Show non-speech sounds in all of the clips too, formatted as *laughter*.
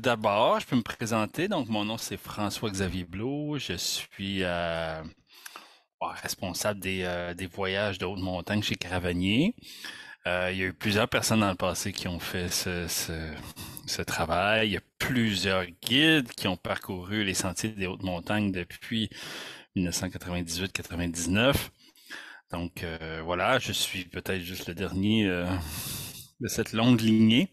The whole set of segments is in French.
D'abord, je peux me présenter. Donc, mon nom, c'est François-Xavier Blou. Je suis euh, responsable euh, des, voyages de haute montagne chez Caravanier. Euh, il y a eu plusieurs personnes dans le passé qui ont fait ce, ce, travail. Il y a plusieurs guides qui ont parcouru les sentiers des hautes montagnes depuis 1998-99. Donc, voilà, je suis peut-être juste le dernier de cette longue lignée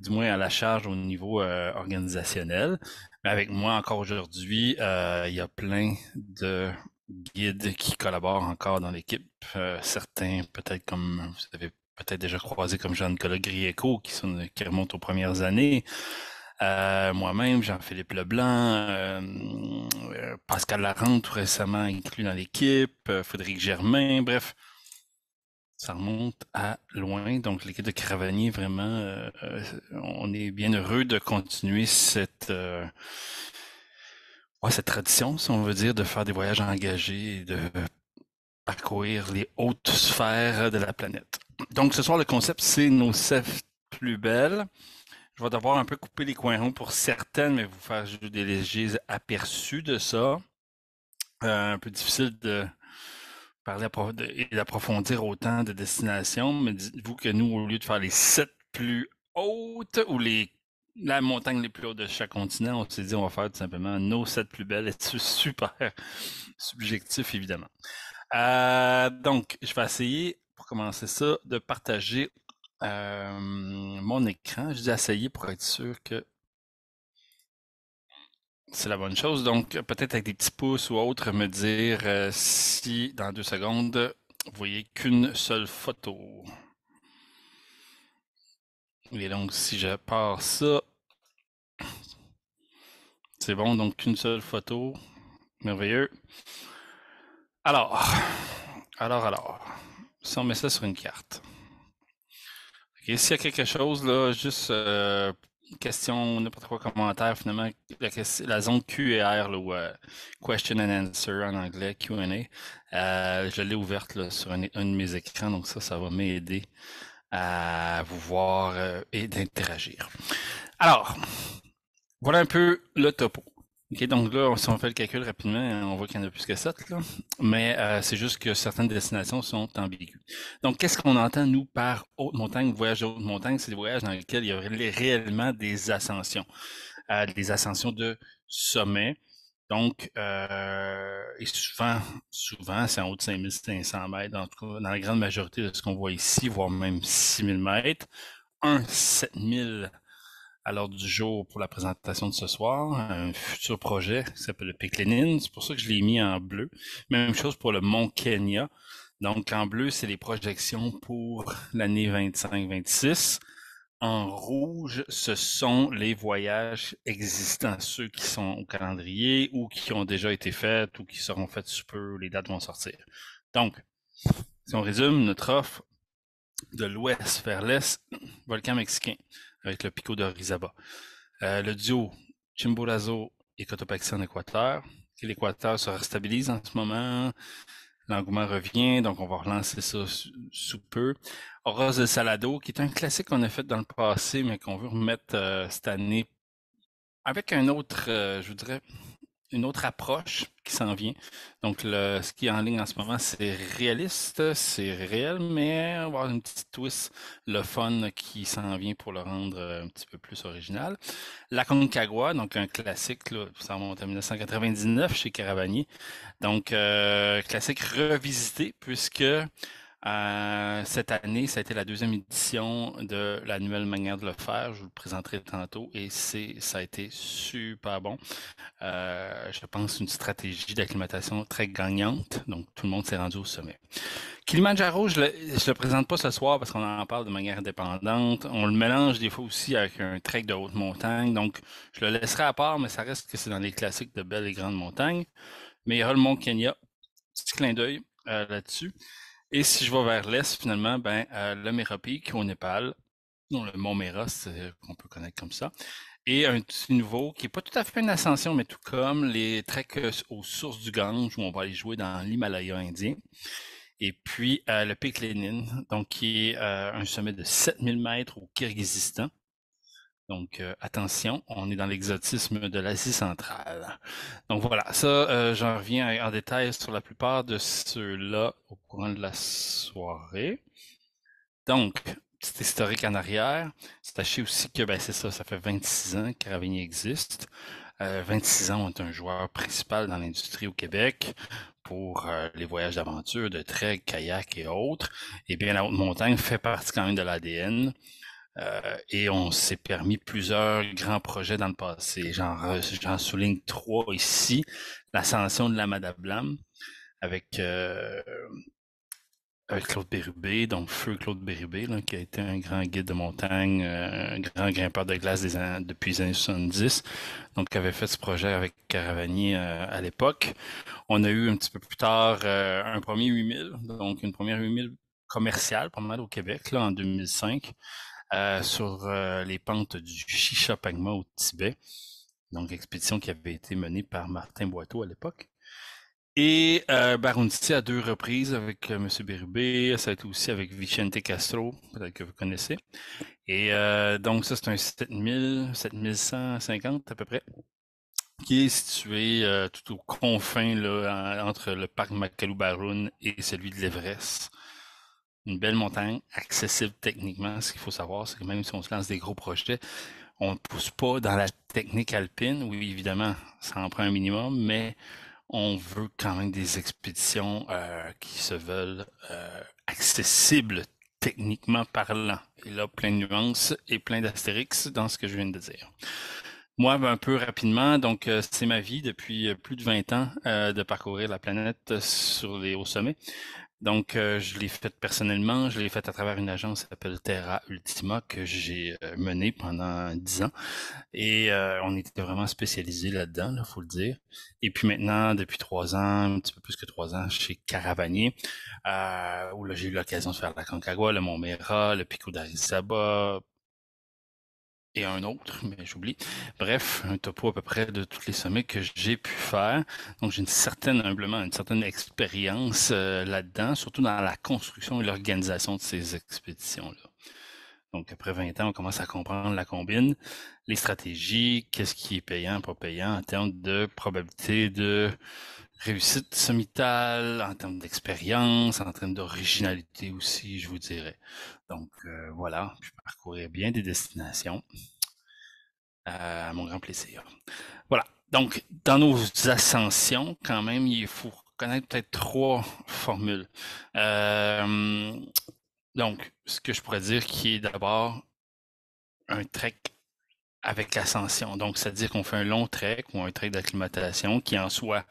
du moins à la charge au niveau euh, organisationnel. avec moi encore aujourd'hui, euh, il y a plein de guides qui collaborent encore dans l'équipe. Euh, certains, peut-être comme vous avez peut-être déjà croisé comme Jean-Nicolas Grieco, qui, sont, remonte aux premières années. Moi-même, Jean-Philippe Leblanc, Pascal Laurent, tout récemment inclus dans l'équipe, Frédéric Germain, bref, ça remonte à loin. Donc l'équipe de Cravanier, vraiment, euh, euh, on est bien heureux de continuer cette, euh, cette tradition, si on veut dire, de faire des voyages engagés et de parcourir les hautes sphères de la planète. Donc ce soir, le concept, c'est nos sept plus belles. Je vais devoir un peu couper les coins ronds pour certaines, mais vous faire des légers aperçus de ça. un peu difficile de parler et d'approfondir autant de destinations, mais dites-vous que nous, au lieu de faire les sept plus hautes ou les la montagne les plus hautes de chaque continent, on s'est dit on va faire tout simplement nos sept plus belles. et C'est super *laughs* subjectif, évidemment. Euh, donc, je vais essayer, pour commencer ça, de partager euh, mon écran. Je dis essayer pour être sûr que c'est la bonne chose. Donc, peut-être avec des petits pouces ou autre me dire euh, si dans deux secondes, vous voyez qu'une seule photo. Et donc, si je pars ça, c'est bon, donc qu'une seule photo. Merveilleux. Alors, alors, alors, si on met ça sur une carte. Okay, S'il y a quelque chose, là, juste euh, question, n'importe quoi commentaire, finalement, la, zone Q&R, et euh, question and answer en anglais, Q&A, euh, je l'ai ouverte là, sur un, de mes écrans, donc ça, ça va m'aider à vous voir euh, et d'interagir. Alors, voilà un peu le topo. OK, donc là, si on fait le calcul rapidement, on voit qu'il y en a plus que 7, mais euh, c'est juste que certaines destinations sont ambiguës. Donc, qu'est-ce qu'on entend, nous, par haute montagne, voyage de haute montagne? C'est des voyages dans lesquels il y a réellement des ascensions, euh, des ascensions de sommet. Donc, euh, et souvent, souvent, c'est en haut de 5500 mètres, en tout dans la grande majorité de ce qu'on voit ici, voire même 6000 mètres, un 7000 à l'ordre du jour pour la présentation de ce soir, un futur projet qui s'appelle le Péclénine. C'est pour ça que je l'ai mis en bleu. Même chose pour le Mont Kenya. Donc, en bleu, c'est les projections pour l'année 25-26. En rouge, ce sont les voyages existants, ceux qui sont au calendrier ou qui ont déjà été faits ou qui seront faits sous peu, les dates vont sortir. Donc, si on résume, notre offre de l'ouest vers l'est, volcan mexicain avec le Pico de Rizaba. Euh, le duo Chimborazo et Cotopaxi en Équateur. L'Équateur se restabilise en ce moment. L'engouement revient, donc on va relancer ça sous peu. Horace de Salado, qui est un classique qu'on a fait dans le passé, mais qu'on veut remettre euh, cette année avec un autre, euh, je voudrais une autre approche qui s'en vient. Donc, le, ce qui est en ligne en ce moment, c'est réaliste, c'est réel, mais on va avoir une petite twist, le fun qui s'en vient pour le rendre euh, un petit peu plus original. La Concagua, donc un classique, ça remonte à 1999 chez caravanier Donc, euh, classique revisité, puisque euh, cette année, ça a été la deuxième édition de la nouvelle manière de le faire. Je vous le présenterai tantôt et c'est, ça a été super bon. Euh, je pense une stratégie d'acclimatation très gagnante. Donc, tout le monde s'est rendu au sommet. Kilimanjaro, je ne le, présente pas ce soir parce qu'on en parle de manière indépendante. On le mélange des fois aussi avec un trek de haute montagne. Donc, je le laisserai à part, mais ça reste que c'est dans les classiques de belles et grandes montagnes. Mais il y aura le Mont Kenya. Petit clin d'œil euh, là-dessus. Et si je vais vers l'est, finalement, ben, euh, le Mera au Népal, le mont Mera, euh, qu'on peut connaître comme ça, et un petit nouveau qui est pas tout à fait une ascension, mais tout comme les treks euh, aux sources du Gange, où on va aller jouer dans l'Himalaya indien. Et puis euh, le pic donc qui est un sommet de 7000 mètres au Kyrgyzstan. Donc euh, attention, on est dans l'exotisme de l'Asie centrale. Donc voilà, ça, euh, j'en reviens en détail sur la plupart de ceux-là au courant de la soirée. Donc, petit historique en arrière. Sachez aussi que ben, c'est ça, ça fait 26 ans que Ravigny existe. 26 euh, ans, on est un joueur principal dans l'industrie au Québec pour les voyages d'aventure, de trek, kayak et autres. Et bien, la haute montagne fait partie quand même de l'ADN. Euh, et on s'est permis plusieurs grands projets dans le passé. J'en souligne trois ici. L'ascension de la Madame Blam avec, euh, euh, Claude Bérubé, donc Feu Claude Bérubé, qui a été un grand guide de montagne, un grand grimpeur de glace depuis les années 70. Donc, qui avait fait ce projet avec Caravagny à l'époque. On a eu un petit peu plus tard un premier 8000, donc une première 8000 commerciale, au Québec, là, en 2005. Euh, sur euh, les pentes du Shishapangma *laughs* au Tibet. Donc, expédition qui avait été menée par Martin Boiteau à l'époque. Et euh, a à deux reprises avec euh, M. Bérubé, ça a été aussi avec Vicente Castro, peut-être que vous connaissez. Et donc, ça, c'est un 7150 à peu près qui est situé tout au confin entre le parc Macalou-Barun et celui de l'Everest une belle montagne, accessible techniquement. Ce qu'il faut savoir, c'est que même si on se lance des gros projets, on ne pousse pas dans la technique alpine. Oui, évidemment, ça en prend un minimum, mais on veut quand même des expéditions euh, qui se veulent euh, accessibles techniquement parlant. Et là, plein de nuances et plein d'astérix dans ce que je viens de dire. Moi, un peu rapidement, donc euh, c'est ma vie depuis plus de 20 ans de parcourir la planète sur les hauts sommets. Donc, euh, je l'ai fait personnellement, je l'ai fait à travers une agence qui s'appelle Terra Ultima que j'ai euh, menée pendant dix ans. Et euh, on était vraiment spécialisé là-dedans, il faut le dire. Et puis maintenant, depuis trois ans, un petit peu plus que trois ans, chez Caravanier, où là j'ai eu l'occasion de faire la Concagua, le Montmera, le Pico d'Arizaba, et un autre, *laughs* mais j'oublie. Bref, un topo à peu près de tous les sommets que j'ai pu faire. Donc j'ai une certaine, humblement, une certaine expérience euh, là-dedans, surtout dans la construction et l'organisation de ces expéditions-là. Donc après 20 ans, on commence à comprendre la combine, les stratégies, qu'est-ce qui est payant, pas payant en termes de probabilité de réussite sommitale, en termes d'expérience, en termes d'originalité aussi, je vous dirais. Donc euh, voilà, je parcourir bien des destinations euh, à mon grand plaisir. Voilà. Donc, dans nos ascensions, quand même, il faut connaître peut-être trois formules. Euh, donc, ce que je pourrais dire qui est d'abord un trek avec l'ascension. Donc, c'est-à-dire qu'on fait un long trek ou un trek d'acclimatation qui en soi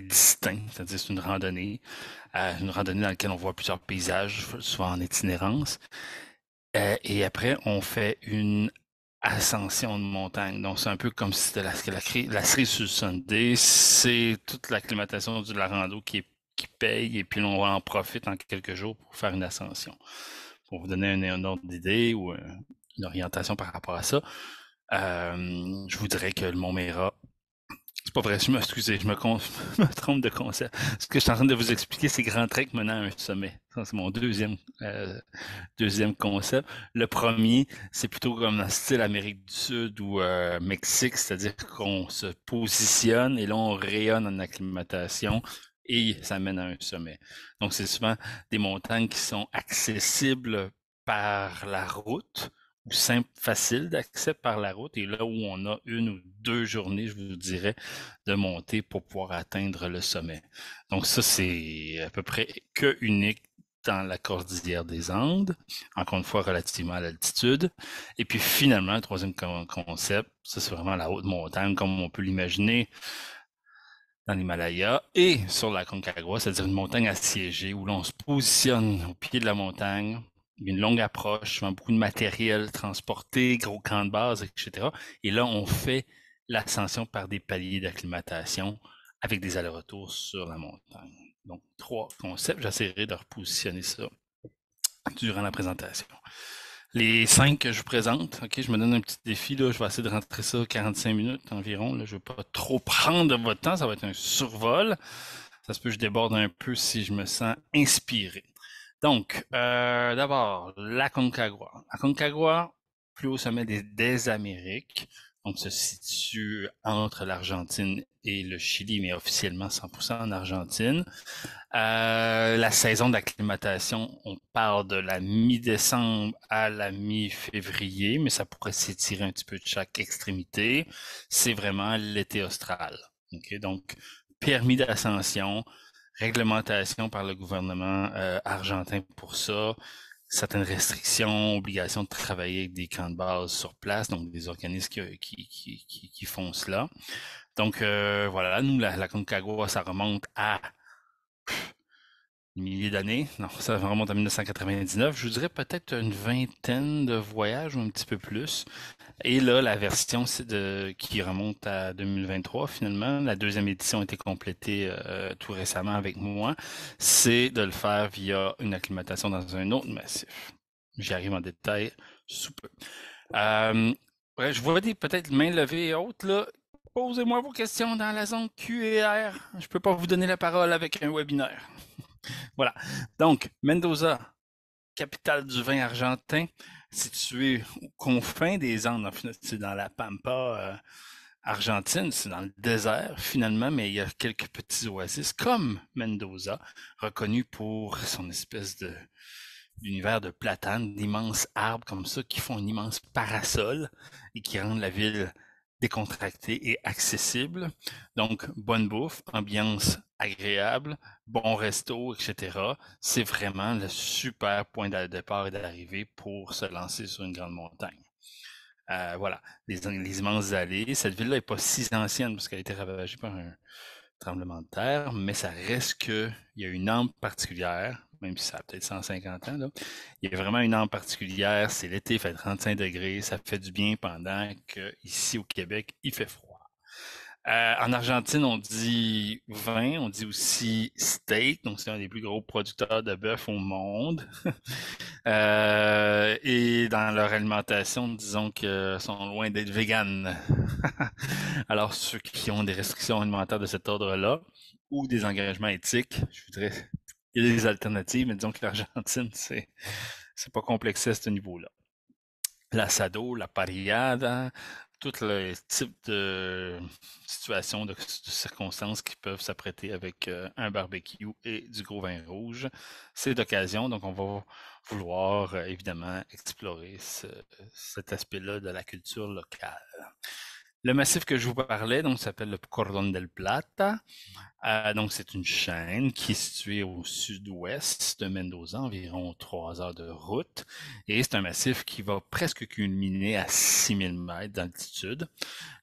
distinct, c'est-à-dire c'est une randonnée, euh, une randonnée dans laquelle on voit plusieurs paysages, souvent en itinérance. Euh, et après, on fait une ascension de montagne. Donc, c'est un peu comme si c'était la, la, la, cerise sur Sunday. C'est toute l'acclimatation du la rando qui, paye et puis on en profite en quelques jours pour faire une ascension. Pour vous donner un, un ordre d'idée ou euh, une orientation par rapport à ça, je vous dirais que le Mont Mera pas vrai, *laughs* je me, trompe de concept. Ce que je suis en train de vous expliquer, c'est Grand Trek menant à un sommet. c'est mon deuxième, euh, deuxième concept. Le premier, c'est plutôt comme dans le style Amérique du Sud ou euh, Mexique, c'est-à-dire qu'on se positionne et là, on rayonne en acclimatation et ça mène à un sommet. Donc, c'est souvent des montagnes qui sont accessibles par la route, simple, facile d'accès par la route. Et là où on a une ou deux journées, je vous dirais, de monter pour pouvoir atteindre le sommet. Donc ça, c'est à peu près que unique dans la cordillère des Andes, encore une fois relativement à l'altitude. Et puis finalement, le troisième concept, ça c'est vraiment la haute montagne, comme on peut l'imaginer dans l'Himalaya et sur la Concagua, c'est-à-dire une montagne assiégée où l'on se positionne au pied de la montagne une longue approche, hein, beaucoup de matériel transporté, gros camp de base, etc. Et là, on fait l'ascension par des paliers d'acclimatation avec des allers-retours sur la montagne. Donc, trois concepts. J'essaierai de repositionner ça durant la présentation. Les cinq que je vous présente, ok, je me donne un petit défi, là, je vais essayer de rentrer ça 45 minutes environ. je ne vais pas trop prendre de votre temps, ça va être un survol. Ça se peut que je déborde un peu si je me sens inspiré. Donc, euh, d'abord, la Concagua. La Concagua, plus haut sommet des, Amériques, donc se situe entre l'Argentine et le Chili, mais officiellement 100% en Argentine. Euh, la saison d'acclimatation, on parle de la mi-décembre à la mi-février, mais ça pourrait s'étirer un petit peu de chaque extrémité. C'est vraiment l'été austral. Donc, permis d'ascension, réglementation par le gouvernement euh, argentin pour ça, certaines restrictions, obligation de travailler avec des camps de base sur place, donc des organismes qui, qui, qui, qui, font cela. Donc euh, voilà, nous, la, la Concagua, ça remonte à milliers d'années. Non, ça remonte à 1999. Je vous dirais peut-être une vingtaine de voyages ou un petit peu plus. Et là, la version qui remonte à 2023, finalement, la deuxième édition a été complétée euh, tout récemment avec moi, c'est de le faire via une acclimatation dans un autre massif. J'y arrive en détail sous peu. Euh, je vois des peut-être mains levées et autres, là. Posez-moi vos questions dans la zone QR. Je ne peux pas vous donner la parole avec un webinaire. *laughs* Voilà. Donc, Mendoza, capitale du vin argentin, située aux confins des Andes. c'est dans la Pampa euh, argentine, c'est dans le désert finalement, mais il y a quelques petits oasis comme Mendoza, reconnu pour son espèce d'univers de platanes, d'immenses arbres comme ça qui font une immense parasol et qui rendent la ville décontracté et accessible. Donc, bonne bouffe, ambiance agréable, bon resto, etc. C'est vraiment le super point de départ et d'arrivée pour se lancer sur une grande montagne. Euh, voilà, les, immenses allées. Cette ville-là n'est pas si ancienne parce qu'elle a été ravagée par un tremblement de terre, mais ça reste qu'il y a une âme particulière même si ça a peut-être 150 ans, il y a vraiment une arme particulière. C'est l'été, il fait 35 degrés, ça fait du bien pendant qu'ici au Québec, il fait froid. Euh, en Argentine, on dit vin, on dit aussi steak, donc c'est un des plus gros producteurs de bœuf au monde. *laughs* Euh, et dans leur alimentation, disons qu'ils sont loin d'être véganes. *laughs* Alors ceux qui ont des restrictions alimentaires de cet ordre-là ou des engagements éthiques, je voudrais il y a des alternatives, mais disons que l'Argentine, *laughs* c'est, c'est pas complexé à ce niveau-là. La L'assado, la pariada, tous les types de situations, de, circonstances qui peuvent s'apprêter avec euh, un barbecue et du gros vin rouge. C'est d'occasion, donc on va vouloir euh, évidemment explorer cet aspect-là de la culture locale le massif que je vous parlais, donc s'appelle le Cordon del Plata. Euh, donc c'est une chaîne qui est située au sud-ouest de Mendoza, environ trois heures de route, et c'est un massif qui va presque culminer à 6000 mètres d'altitude.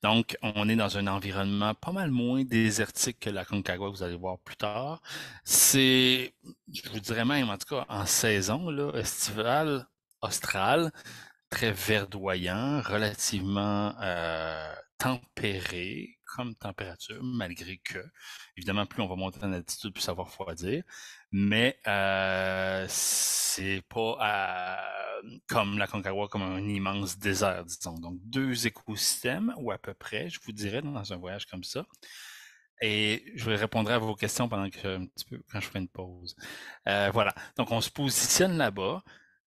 Donc on est dans un environnement pas mal moins désertique que la Concagua que vous allez voir plus tard. C'est, je vous dirais même en tout cas en saison là, estivale, australe, très verdoyant, relativement euh, tempéré comme température, malgré que, évidemment, plus on va monter en altitude, plus ça va refroidir. Mais euh, c'est pas euh, comme la Concagua, comme un immense désert, disons. Donc, deux écosystèmes, ou à peu près, je vous dirais, dans un voyage comme ça. Et je répondrai à vos questions pendant que un petit peu quand je fais une pause. Euh, voilà. Donc, on se positionne là-bas.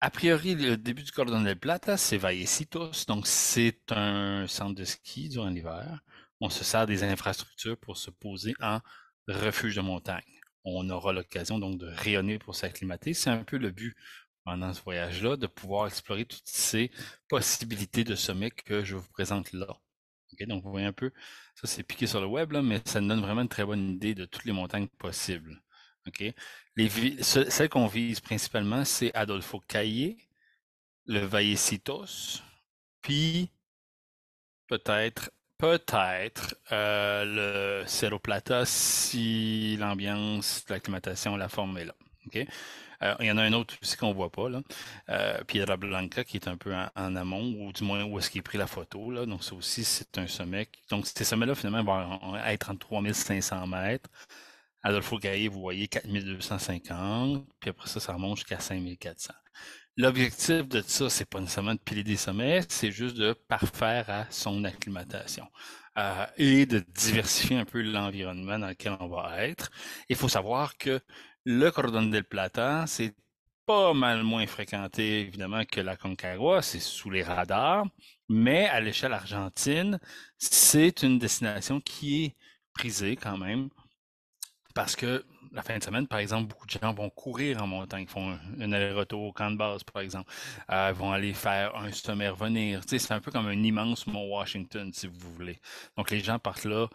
A priori, le début du Cordon Plata, c'est Vallecitos. Donc, c'est un centre de ski durant l'hiver. On se sert des infrastructures pour se poser en refuge de montagne. On aura l'occasion donc de rayonner pour s'acclimater. C'est un peu le but pendant ce voyage-là, de pouvoir explorer toutes ces possibilités de sommets que je vous présente là. donc, vous voyez un peu, ça c'est piqué sur le web, mais ça nous donne vraiment une très bonne idée de toutes les montagnes possibles. OK? Les, celles qu'on vise principalement, c'est Adolfo Caillé, le Vallecitos, puis peut-être peut-être euh, le Cerro Plata si l'ambiance, l'acclimatation, la forme est là. Euh, il y en a un autre aussi qu'on ne voit pas, là. Euh, Piedra Blanca, qui est un peu en, amont, ou du moins où est-ce qu'il a pris la photo. Là. Donc, ça aussi, c'est un sommet. Donc, ces sommets-là, finalement, vont être en 3500 mètres Adolfo Gaillet, vous voyez 4250, puis après ça, ça remonte jusqu'à 5400. L'objectif de ça, c'est pas nécessairement de piler des sommets, c'est juste de parfaire à son acclimatation euh, et de diversifier un peu l'environnement dans lequel on va être. Il faut savoir que le Cordon del Plata, c'est pas mal moins fréquenté, évidemment, que la Concagua, c'est sous les radars, mais à l'échelle argentine, c'est une destination qui est prisée quand même parce que la fin de semaine, par exemple, beaucoup de gens vont courir en montagne, font un, aller-retour au camp de base, par exemple, Ils euh, vont aller faire un sommet revenir. Tu c'est un peu comme un immense Mont Washington, si vous voulez. Donc les gens partent là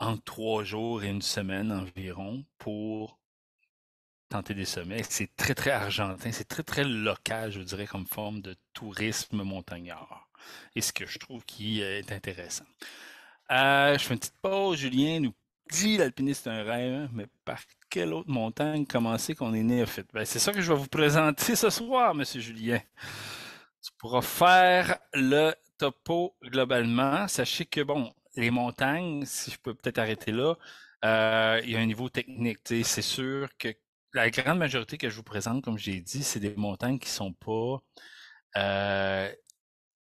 en trois jours et une semaine environ pour tenter des sommets. C'est très, très argentin, c'est très, très local, je dirais, comme forme de tourisme montagnard. Et ce que je trouve qui euh, est intéressant. Euh, je fais une petite pause. Julien nous dit l'alpiniste un rêve, hein, mais par quelle autre montagne commencer qu'on est né, en fait? c'est ça que je vais vous présenter ce soir, Monsieur Julien. Tu pourras faire le topo globalement. Sachez que, bon, les montagnes, si je peux peut-être arrêter là, euh, il y a un niveau technique. C'est sûr que la grande majorité que je vous présente, comme j'ai dit, c'est des montagnes qui sont pas euh,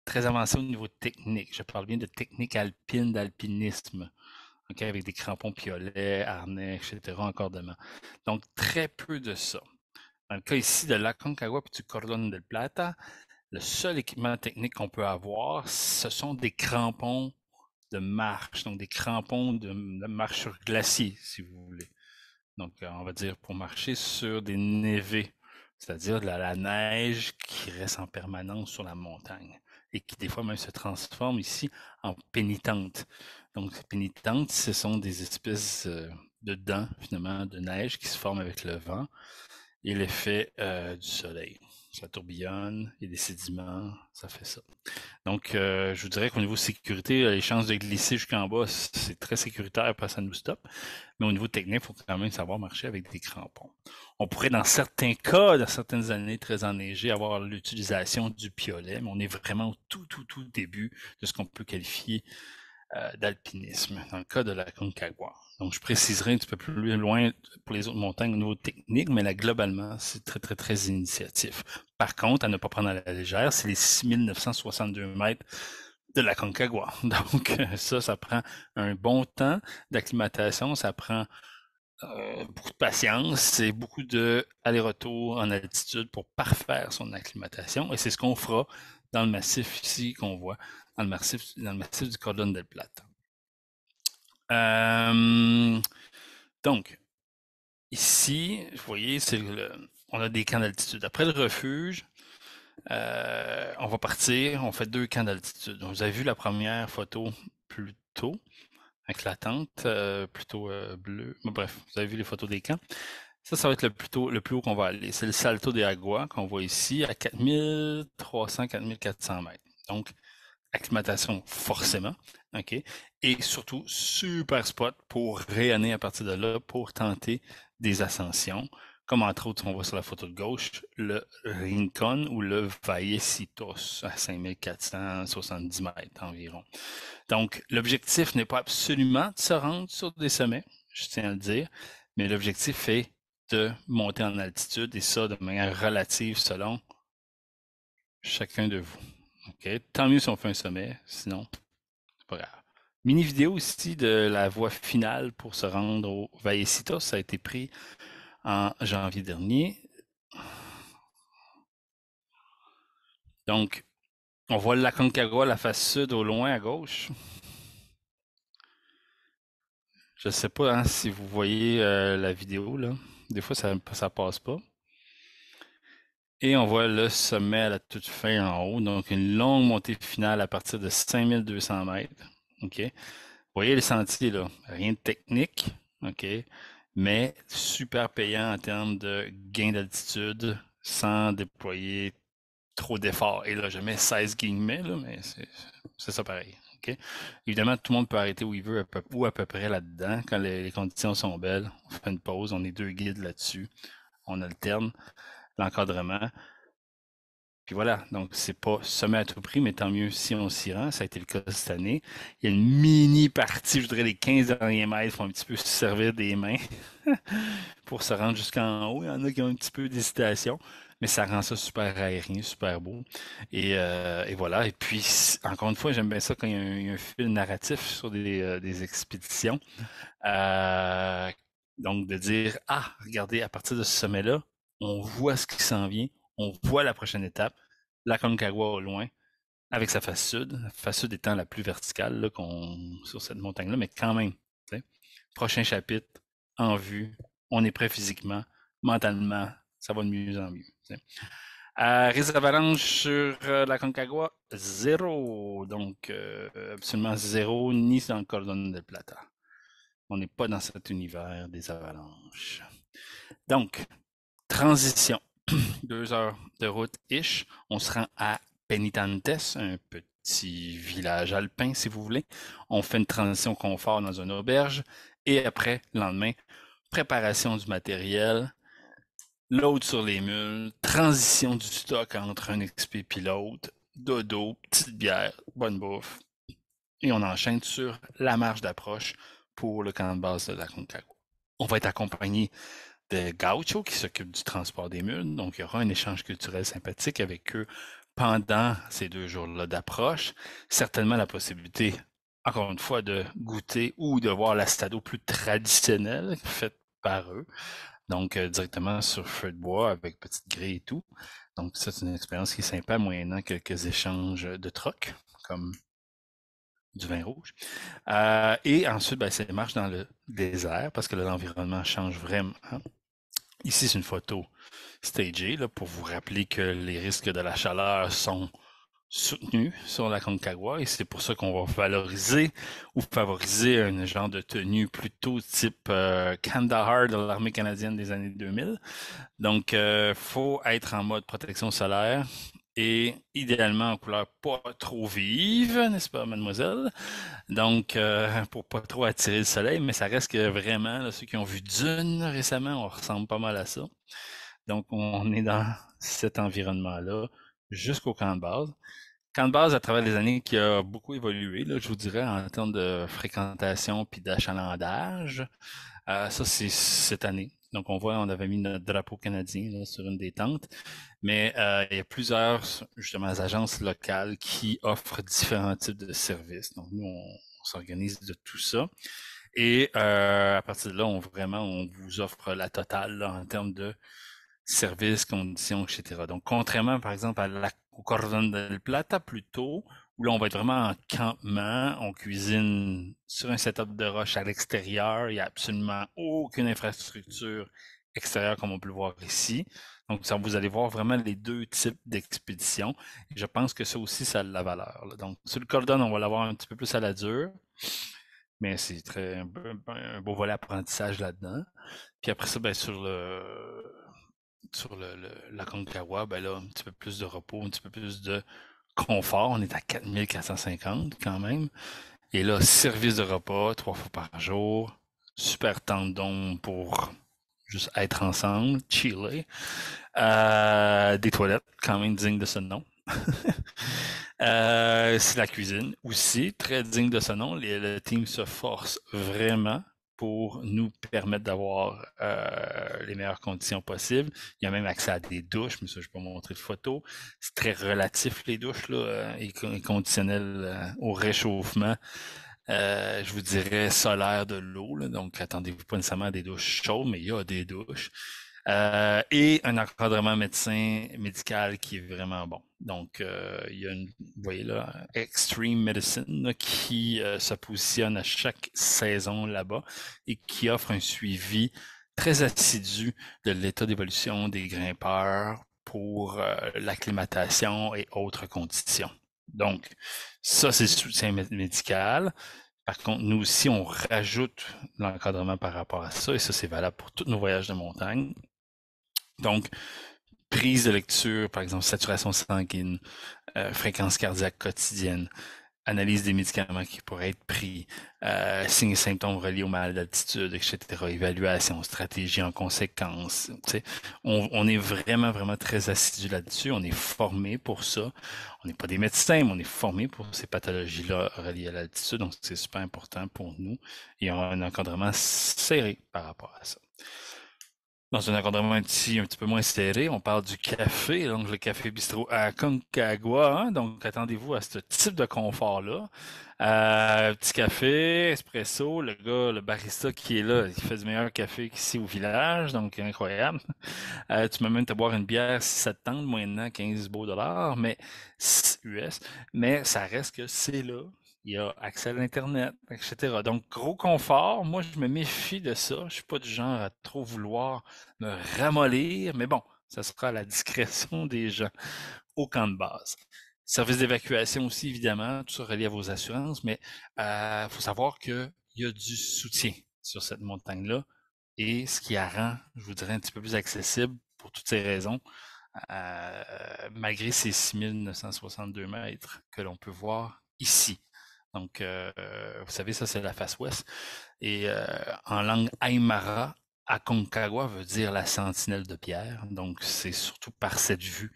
très avancées au niveau technique. Je parle bien de technique alpine, d'alpinisme avec des crampons piolets, harnais, etc., demain. Donc, très peu de ça. Dans le cas ici de la Concagua, et du Cordon del Plata, le seul équipement technique qu'on peut avoir, ce sont des crampons de marche, donc des crampons de, marche sur glacier, si vous voulez. Donc, euh, on va dire pour marcher sur des névés, c'est-à-dire de la, neige qui reste en permanence sur la montagne et qui des fois même se transforment ici en pénitentes. Donc, pénitentes, ce sont des espèces euh, de dents, finalement, de neige qui se forment avec le vent et l'effet euh, du soleil ça tourbillonne, et y des sédiments, ça fait ça. Donc, euh, je vous dirais qu'au niveau sécurité, les chances de glisser jusqu'en bas, c'est très sécuritaire parce que ça nous stoppe. Mais au niveau technique, il faut quand même savoir marcher avec des crampons. On pourrait, dans certains cas, dans certaines années très enneigées, avoir l'utilisation du piolet, mais on est vraiment au tout, tout, tout début de ce qu'on peut qualifier euh, d'alpinisme, dans le cas de la Concagua. Donc, je préciserai un petit peu plus loin pour les autres montagnes au niveau technique, mais là, globalement, c'est très, très, très initiatif. Par contre, à ne pas prendre à la légère, c'est les 6962 mètres de la Concagua. *laughs* Donc, euh, ça, ça prend un bon temps d'acclimatation, ça prend euh, beaucoup de patience, c'est beaucoup de retour en altitude pour parfaire son acclimatation, et c'est ce qu'on fera dans le massif ici qu'on voit, dans le massif, dans le massif du Cordon del plate. Euh, donc, ici, vous voyez, le, on a des camps d'altitude. Après le refuge, euh, on va partir, on fait deux camps d'altitude. Vous avez vu la première photo plus tôt, avec la tente euh, plutôt bleue. bref, vous avez vu les photos des camps. Ça, ça va être le plus, le plus haut qu'on va aller. C'est le Salto de Agua qu'on voit ici à 4300-4400 mètres. Donc, acclimatation forcément, OK? Et surtout, super spot pour rayonner à partir de là pour tenter des ascensions, comme entre autres, on voit sur la photo de gauche, le Rincon ou le Vallecitos à 5470 mètres environ. Donc, l'objectif n'est pas absolument de se rendre sur des sommets, je tiens à le dire, mais l'objectif est de monter en altitude et ça de manière relative selon chacun de vous. Tant mieux si on fait un sommet, sinon, c'est pas grave. Mini vidéo aussi de la voie finale pour se rendre au Vallesitos. Ça a été pris en janvier dernier. Donc, on voit la Concagua, la face sud au loin à gauche. Je ne sais pas hein, si vous voyez euh, la vidéo là. Des fois, ça, ça passe pas. Et on voit le sommet à la toute fin en haut, donc une longue montée finale à partir de 5200 mètres. OK? Vous voyez le sentier, là, rien de technique, OK? Mais super payant en termes de gain d'altitude sans déployer trop d'efforts. Et là, je mets 16 guillemets, mais c'est ça pareil. Évidemment, tout le monde peut arrêter où il veut, à peu, ou à peu près là-dedans. Quand les, conditions sont belles, on fait une pause, on est deux guides là-dessus, on alterne l'encadrement. Puis voilà, donc c'est pas sommet à tout prix, mais tant mieux si on s'y rend. Ça a été le cas cette année. Il y a une mini partie, je dirais les 15 derniers mètres, font un petit peu se servir des mains *laughs* pour se rendre jusqu'en haut. Il y en a qui ont un petit peu d'hésitation mais ça rend ça super aérien, super beau. Et, euh, voilà. Et puis, encore une fois, j'aime bien ça quand il y a un, fil narratif sur des, euh, expéditions. Euh, donc, de dire, ah, regardez, à partir de ce sommet-là, on voit ce qui s'en vient, on voit la prochaine étape, la Concagua au loin, avec sa face sud, la face sud étant la plus verticale sur cette montagne-là, mais quand même, prochain chapitre, en vue, on est prêt physiquement, mentalement, ça va de mieux en mieux. Euh, Avalanche sur euh, la Concagua, zéro. Donc, euh, absolument zéro, ni dans le Cordon del Plata. On n'est pas dans cet univers des avalanches. Donc, transition. *clears throat* Deux heures de route ish. On se rend à Penitentes, un petit village alpin, si vous voulez. On fait une transition confort dans une auberge. Et après, le lendemain, préparation du matériel, l'autre sur les mules, transition du stock entre un XP et l'autre, dodo, petite bière, bonne bouffe. Et on enchaîne sur la marge d'approche pour le camp de base de la Concagua. On va être accompagné de Gaucho qui s'occupe du transport des mules, donc il y aura un échange culturel sympathique avec eux pendant ces deux jours-là d'approche. Certainement la possibilité, encore une fois, de goûter ou de voir la stado plus traditionnelle faite par eux. Donc, euh, directement sur feu de bois avec petite grille et tout. Donc, c'est une expérience qui est sympa, moyennant quelques échanges de troc, comme du vin rouge. Euh, et ensuite, ça ben, ça marche dans le désert parce que l'environnement change vraiment. Ici, c'est une photo stagée pour vous rappeler que les risques de la chaleur sont soutenu sur la Concagua et c'est pour ça qu'on va valoriser ou favoriser un genre de tenue plutôt type euh, Kandahar de l'armée canadienne des années 2000. Donc, il euh, faut être en mode protection solaire et idéalement en couleur pas trop vive, n'est-ce pas, mademoiselle? Donc, euh, pour pas trop attirer le soleil, mais ça reste que vraiment, ceux qui ont vu Dune récemment, on ressemble pas mal à ça. Donc, on est dans cet environnement-là jusqu'au camp de base. Camp de base, à travers les années, qui a beaucoup évolué, là, je vous dirais, en termes de fréquentation puis d'achalandage. Euh, ça, c'est cette année. Donc, on voit, on avait mis notre drapeau canadien sur une des tentes. Mais euh, il y a plusieurs, justement, agences locales qui offrent différents types de services. Donc, nous, on, s'organise de tout ça. Et euh, à partir de là, on vraiment, on vous offre la totale en termes de services, conditions, etc. Donc, contrairement, par exemple, à la, au Cordon del Plata, plutôt, où là, on va être vraiment en campement, on cuisine sur un setup de roche à l'extérieur, il n'y a absolument aucune infrastructure extérieure comme on peut le voir ici. Donc, ça, vous allez voir vraiment les deux types d'expéditions. Je pense que ça aussi, ça a de la valeur. Donc, sur le cordon, on va l'avoir un petit peu plus à la dure, mais c'est très un, un beau volet apprentissage là-dedans. Puis après ça, bien, sur le sur le, la Concagua, ben là, un petit peu plus de repos, un petit peu plus de confort. On est à 4450 quand même. Et là, service de repas trois fois par jour, super tendon pour juste être ensemble, chiller. Euh, des toilettes, quand même dignes de ce nom. *laughs* Euh, c'est la cuisine aussi, très digne de ce nom. le team se force vraiment pour nous permettre d'avoir euh, les meilleures conditions possibles. Il y a même accès à des douches, mais ça, je peux montrer de photos. C'est très relatif, les douches, là, euh, et conditionnel euh, au réchauffement. je vous dirais solaire de l'eau, donc attendez-vous pas nécessairement à des douches chaudes, mais il y a des douches. Euh, et un encadrement médecin médical qui est vraiment bon. Donc, euh, il y a une, vous voyez là, Extreme Medicine qui euh, se positionne à chaque saison là-bas et qui offre un suivi très assidu de l'état d'évolution des grimpeurs pour l'acclimatation et autres conditions. Donc, ça, c'est le soutien médical. Par contre, nous aussi, on rajoute l'encadrement par rapport à ça, et ça, c'est valable pour tous nos voyages de montagne donc, prise de lecture, par exemple, saturation sanguine, euh, fréquence cardiaque quotidienne, analyse des médicaments qui pourraient être pris, euh, signes et symptômes reliés au mal d'altitude, etc., évaluation, stratégie en conséquence. On, on, est vraiment, vraiment très assidu là-dessus. On est formé pour ça. On n'est pas des médecins, mais on est formé pour ces pathologies-là reliées à l'altitude. Donc, c'est super important pour nous. Et on a un encadrement serré par rapport à ça dans un encadrement un petit, un petit peu moins serré. On parle du café, donc le café bistrot à Concagua. Hein. donc, attendez-vous à ce type de confort-là. Euh, petit café, espresso. Le gars, le barista qui est là, il fait du meilleur café qu'ici au village, donc incroyable. Euh, tu m'amènes te boire une bière si ça te tente, moyennant 15 beaux dollars, mais US. Mais ça reste que c'est là, il y a accès à l'Internet, etc. Donc, gros confort, moi, je me méfie de ça. Je ne suis pas du genre à trop vouloir me ramollir, mais bon, ça sera à la discrétion *laughs* des gens au camp de base. Service d'évacuation aussi, évidemment, tout ça relié à vos assurances, mais il euh, faut savoir qu'il y a du soutien sur cette montagne-là et ce qui la rend, je vous dirais, un petit peu plus accessible pour toutes ces raisons, euh, malgré ces 6962 mètres que l'on peut voir ici. Donc, euh, vous savez, ça, c'est la face ouest. Et euh, en langue aymara, Aconcagua veut dire la sentinelle de pierre. Donc, c'est surtout par cette vue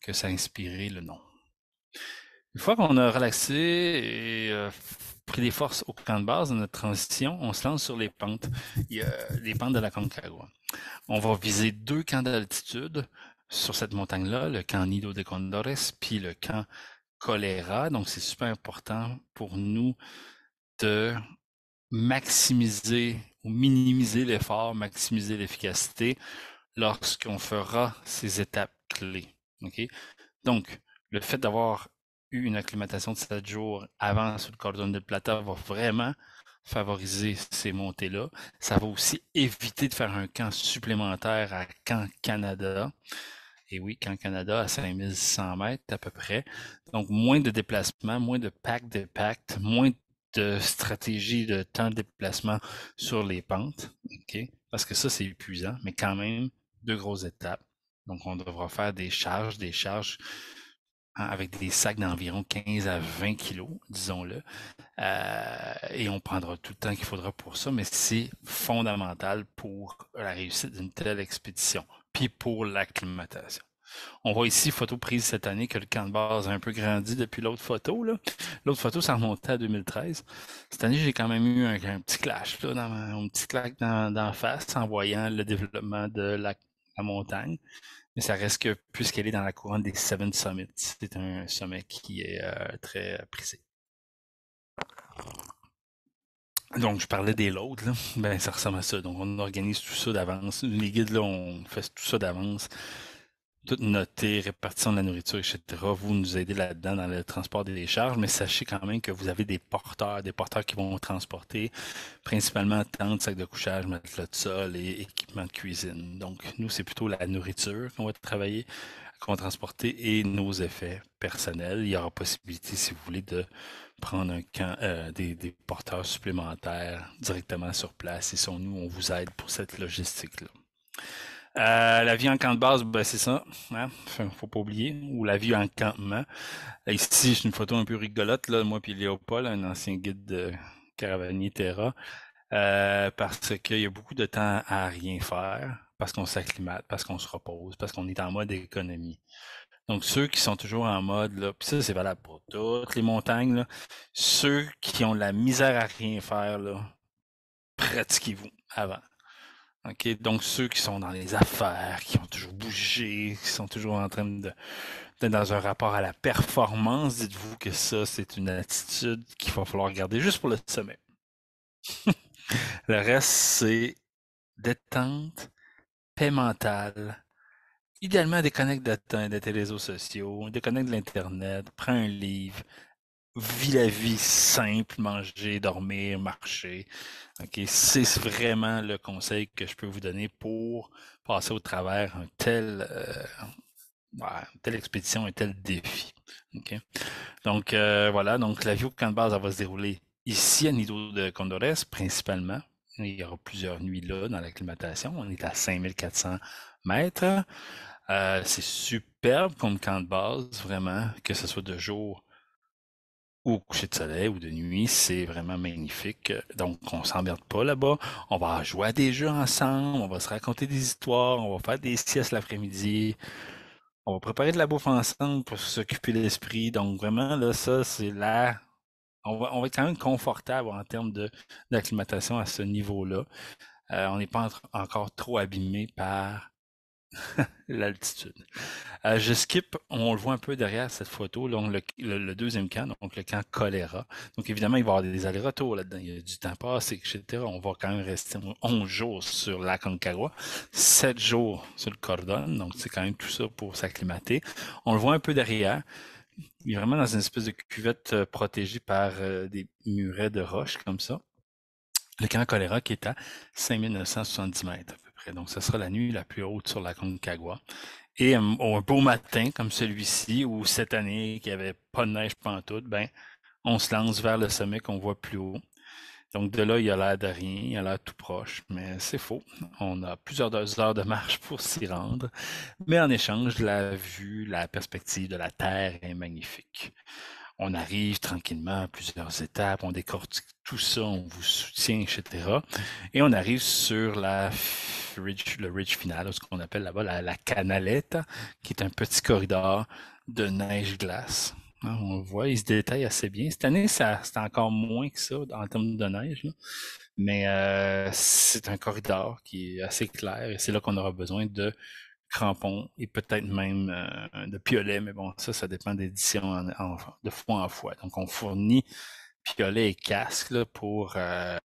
que ça a inspiré le nom. Une fois qu'on a relaxé et euh, pris des forces au camp de base, de notre transition, on se lance sur les pentes, les pentes de l'Aconcagua. On va viser deux camps d'altitude sur cette montagne-là, le camp Nido de Condores, puis le camp choléra. Donc, c'est super important pour nous de maximiser ou minimiser l'effort, maximiser l'efficacité lorsqu'on fera ces étapes clés. Donc, le fait d'avoir eu une acclimatation de 7 jours avant sur le cordon de plata va vraiment favoriser ces montées-là. Ça va aussi éviter de faire un camp supplémentaire à Camp Canada et oui, qu'en Canada à 5600 mètres à peu près. Donc, moins de déplacements, moins de packs de pactes, moins de stratégie de temps de déplacement sur les pentes, parce que ça, c'est épuisant, mais quand même, deux grosses étapes. Donc, on devra faire des charges, des charges avec des sacs d'environ 15 à 20 kilos, disons-le. Euh, et on prendra tout le temps qu'il faudra pour ça, mais c'est fondamental pour la réussite d'une telle expédition pour l'acclimatation. On voit ici, photo prise cette année, que le camp de base a un peu grandi depuis l'autre photo. L'autre photo, ça remontait à 2013. Cette année, j'ai quand même eu un, petit clash, là, un petit claque dans, face en voyant le développement de la, montagne. Mais ça reste que, puisqu'elle est dans la couronne des Seven Summits, c'est un sommet qui est euh, très prisé. Donc, je parlais des loads, Ben, ça ressemble à ça. Donc, on organise tout ça d'avance. Les guides, là, on fait tout ça d'avance. Tout noter, répartition de la nourriture, etc. Vous nous aidez là-dedans dans le transport des décharges, mais sachez quand même que vous avez des porteurs, des porteurs qui vont transporter principalement tente, sacs de couchage, matelas de sol et équipements de cuisine. Donc, nous, c'est plutôt la nourriture qu'on va travailler, qu'on va transporter et nos effets personnels. Il y aura possibilité, si vous voulez, de prendre euh, des, porteurs supplémentaires directement sur place. Et sont nous, on vous aide pour cette logistique-là. Euh, la vie en camp de base, ben, c'est ça, il hein. ne faut pas oublier, ou la vie en campement. Ici, j'ai une photo un peu rigolote, moi puis Léopold, un ancien guide de caravanier Terra, euh, parce qu'il y a beaucoup de temps à rien faire, parce qu'on s'acclimate, parce qu'on se repose, parce qu'on est en mode économie. Donc, ceux qui sont toujours en mode, là, puis ça, c'est valable pour toutes les montagnes, ceux qui ont la misère à rien faire, pratiquez-vous avant. Donc, ceux qui sont dans les affaires, qui ont toujours bougé, qui sont toujours en train de, d'être dans un rapport à la performance, dites-vous que ça, c'est une attitude qu'il va falloir garder juste pour le sommet. *laughs* le reste, c'est détente, paix mentale, idéalement, déconnecte de, tes réseaux sociaux, déconnecte de l'Internet, prends un livre, vis la vie simple, manger, dormir, marcher. C'est vraiment le conseil que je peux vous donner pour passer au travers un tel, euh, telle expédition, un tel défi. Donc euh, voilà, donc la au camp de base va se dérouler ici à Nido de Condores principalement. Il y aura plusieurs nuits là dans l'acclimatation. On est à 5400 mètres. Euh, c'est superbe comme camp de base, vraiment, que ce soit de jour ou coucher de soleil ou de nuit, c'est vraiment magnifique. Donc, on s'emmerde pas là-bas. On va jouer à des jeux ensemble, on va se raconter des histoires, on va faire des siestes l'après-midi. On va préparer de la bouffe ensemble pour s'occuper de l'esprit. Donc, vraiment, là, ça, c'est là. on va, être quand même confortable en termes d'acclimatation à ce niveau-là. Euh, on n'est pas encore trop abîmé par *laughs* l'altitude. Euh, je skip, on le voit un peu derrière cette photo, le, deuxième camp, donc le camp choléra. Donc évidemment, il va y avoir des allers-retours là-dedans, il y a du temps passé, etc. On va quand même rester 11 jours sur la Concagua, 7 jours sur le Cordon, donc c'est quand même tout ça pour s'acclimater. On le voit un peu derrière, il est vraiment dans une espèce de cuvette euh, protégée par euh, des murets de roches comme ça. Le camp choléra qui est à 5970 mètres. Donc, ce sera la nuit la plus haute sur la Concagua. Et hum, un beau matin comme celui-ci, où cette année, qu'il n'y avait pas de neige pantoute, ben, on se lance vers le sommet qu'on voit plus haut. Donc, de là, il y a l'air de rien, il y a l'air tout proche, mais c'est faux. On a plusieurs heures de marche pour s'y rendre. Mais en échange, la vue, la perspective de la Terre est magnifique on arrive tranquillement à plusieurs étapes, on décortique tout ça, on vous soutient, etc. Et on arrive sur la ridge, le ridge final, ce qu'on appelle là-bas la, canalette, qui est un petit corridor de neige-glace. Hein, on le voit, il se détaille assez bien. Cette année, c'est encore moins que ça en termes de neige, mais euh, c'est un corridor qui est assez clair et c'est là qu'on aura besoin de crampons et peut-être même euh, de piolets, mais bon, ça, ça dépend d'édition éditions, de fois en fois. Donc, on fournit piolets et casques pour, euh,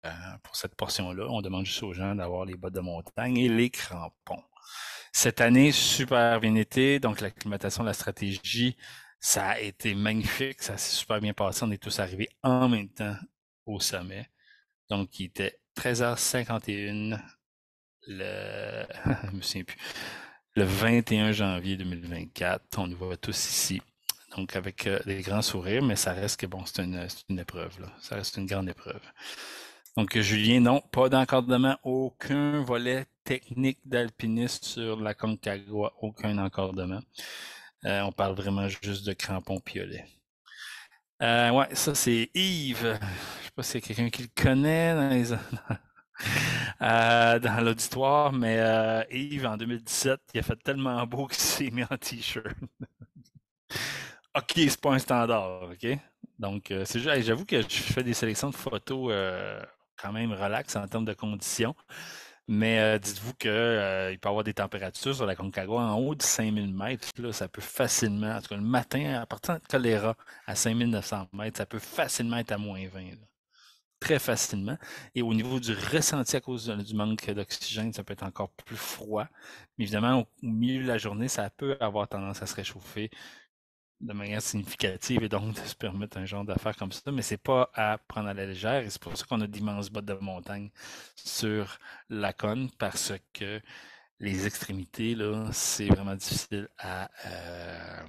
pour cette portion-là. On demande juste aux gens d'avoir les bottes de montagne et les crampons. Cette année, super bien été, donc l'acclimatation, la stratégie, ça a été magnifique, ça s'est super bien passé. On est tous arrivés en même temps au sommet. Donc, il était 13h51 le... *laughs* je me le 21 janvier 2024. On nous voit tous ici. Donc, avec les euh, des grands sourires, mais ça reste que, bon, c'est une, épreuve. Là. Ça reste une grande épreuve. Donc, Julien, non, pas d'encordement, aucun volet technique d'alpiniste sur la Concagua, aucun encordement. Euh, on parle vraiment juste de crampons piolets. Euh, ouais, ça c'est Yves. Je sais pas si c'est quelqu'un qui le connaît dans les... *laughs* *laughs* Euh, dans l'auditoire, mais euh, Yves, en 2017, il a fait tellement beau qu'il s'est mis en t-shirt. *laughs* OK, c'est pas un standard, OK? Donc, euh, c'est juste, j'avoue que je fais des sélections de photos quand même relax en termes de conditions. Mais dites-vous qu'il peut y avoir des températures sur la Concagua en haut de 5000 mètres. Là, ça peut facilement, en tout cas le matin, à partir de choléra à 5900 mètres, ça peut facilement être à moins 20 très facilement. Et au niveau du ressenti à cause du manque d'oxygène, ça peut être encore plus froid. Mais évidemment, au, milieu de la journée, ça peut avoir tendance à se réchauffer de manière significative et donc *laughs* de se permettre un genre d'affaire comme ça. Mais ce n'est pas à prendre à la légère et c'est pour ça qu'on a d'immenses bottes de montagne sur la cône parce que les extrémités, là, c'est vraiment difficile à, euh,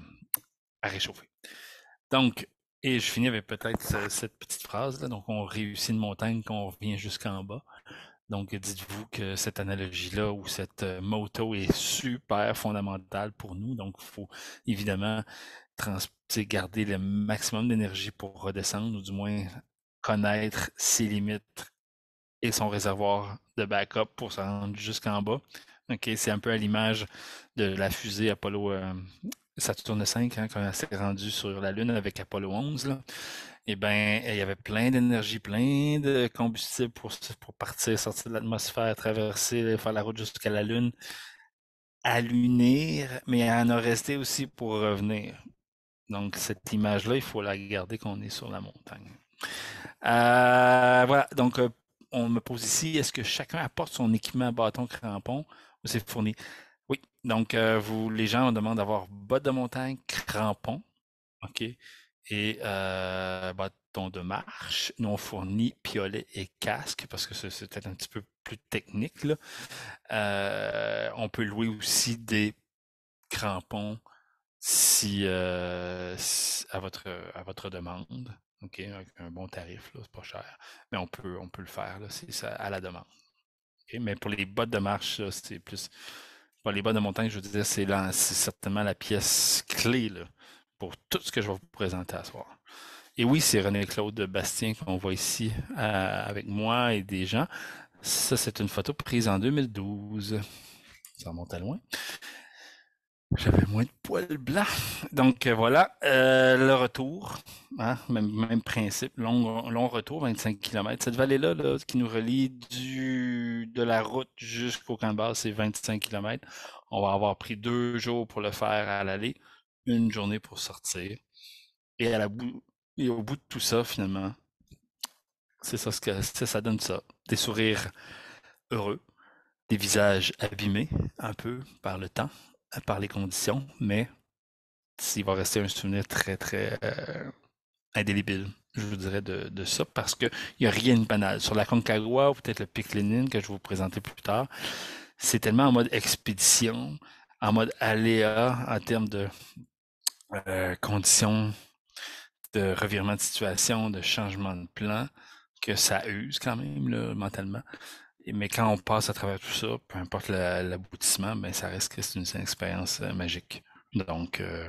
à réchauffer. Donc, et je finis avec peut-être euh, cette petite phrase, là. donc on réussit une montagne qu'on revient jusqu'en bas. Donc dites-vous que cette analogie-là ou cette euh, moto est super fondamentale pour nous. Donc il faut évidemment garder le maximum d'énergie pour redescendre ou du moins connaître ses limites et son réservoir de backup pour se rendre jusqu'en bas. c'est un peu à l'image de la fusée Apollo, euh, Saturne 5, hein, quand elle s'est rendue sur la Lune avec Apollo 11, eh ben, il y avait plein d'énergie, plein de combustible pour, partir, sortir de l'atmosphère, traverser, faire la route jusqu'à la Lune, à mais elle en a resté aussi pour revenir. Donc, cette image-là, il faut la garder on est sur la montagne. Euh, voilà, donc euh, on me pose ici, est-ce que chacun apporte son équipement bâton crampon ou c'est fourni? Donc, euh, vous, les gens demandent d'avoir bottes de montagne, crampons, OK, et euh, bâtons de marche. Nous, on fournit piolet et casque parce que c'est peut-être un petit peu plus technique. Euh, on peut louer aussi des crampons si, à, votre, à votre demande. OK, un bon tarif, c'est pas cher. Mais on peut, on peut le faire, c'est à la demande. mais pour les bottes de marche, c'est plus les bas de montagne, je veux dire, c'est certainement la pièce clé pour tout ce que je vais vous présenter à ce soir. Et oui, c'est René-Claude Bastien qu'on voit ici euh, avec moi et des gens. Ça, c'est une photo prise en 2012. Ça remonte à loin. J'avais moins de poils blancs. Donc euh, voilà, euh, le retour, hein, même, même, principe, long, long retour, 25 km. Cette vallée-là qui nous relie du, de la route jusqu'au camp c'est 25 km. On va avoir pris deux jours pour le faire à l'aller, une journée pour sortir. Et, à bout, et au bout de tout ça, finalement, c'est ça ce que ça, ça donne ça. Des sourires heureux, des visages abîmés un peu par le temps, par les conditions, mais il va rester un souvenir très, très euh, indélébile, je vous dirais, de, ça, parce qu'il n'y a rien de banal. Sur la Concagua ou peut-être le Pic Lénine que je vais vous présenter plus tard, c'est tellement en mode expédition, en mode aléa, en termes de euh, conditions de revirement de situation, de changement de plan, que ça use quand même le mentalement mais quand on passe à travers tout ça, peu importe l'aboutissement, ben, ça reste que une, expérience euh, magique. Donc, euh,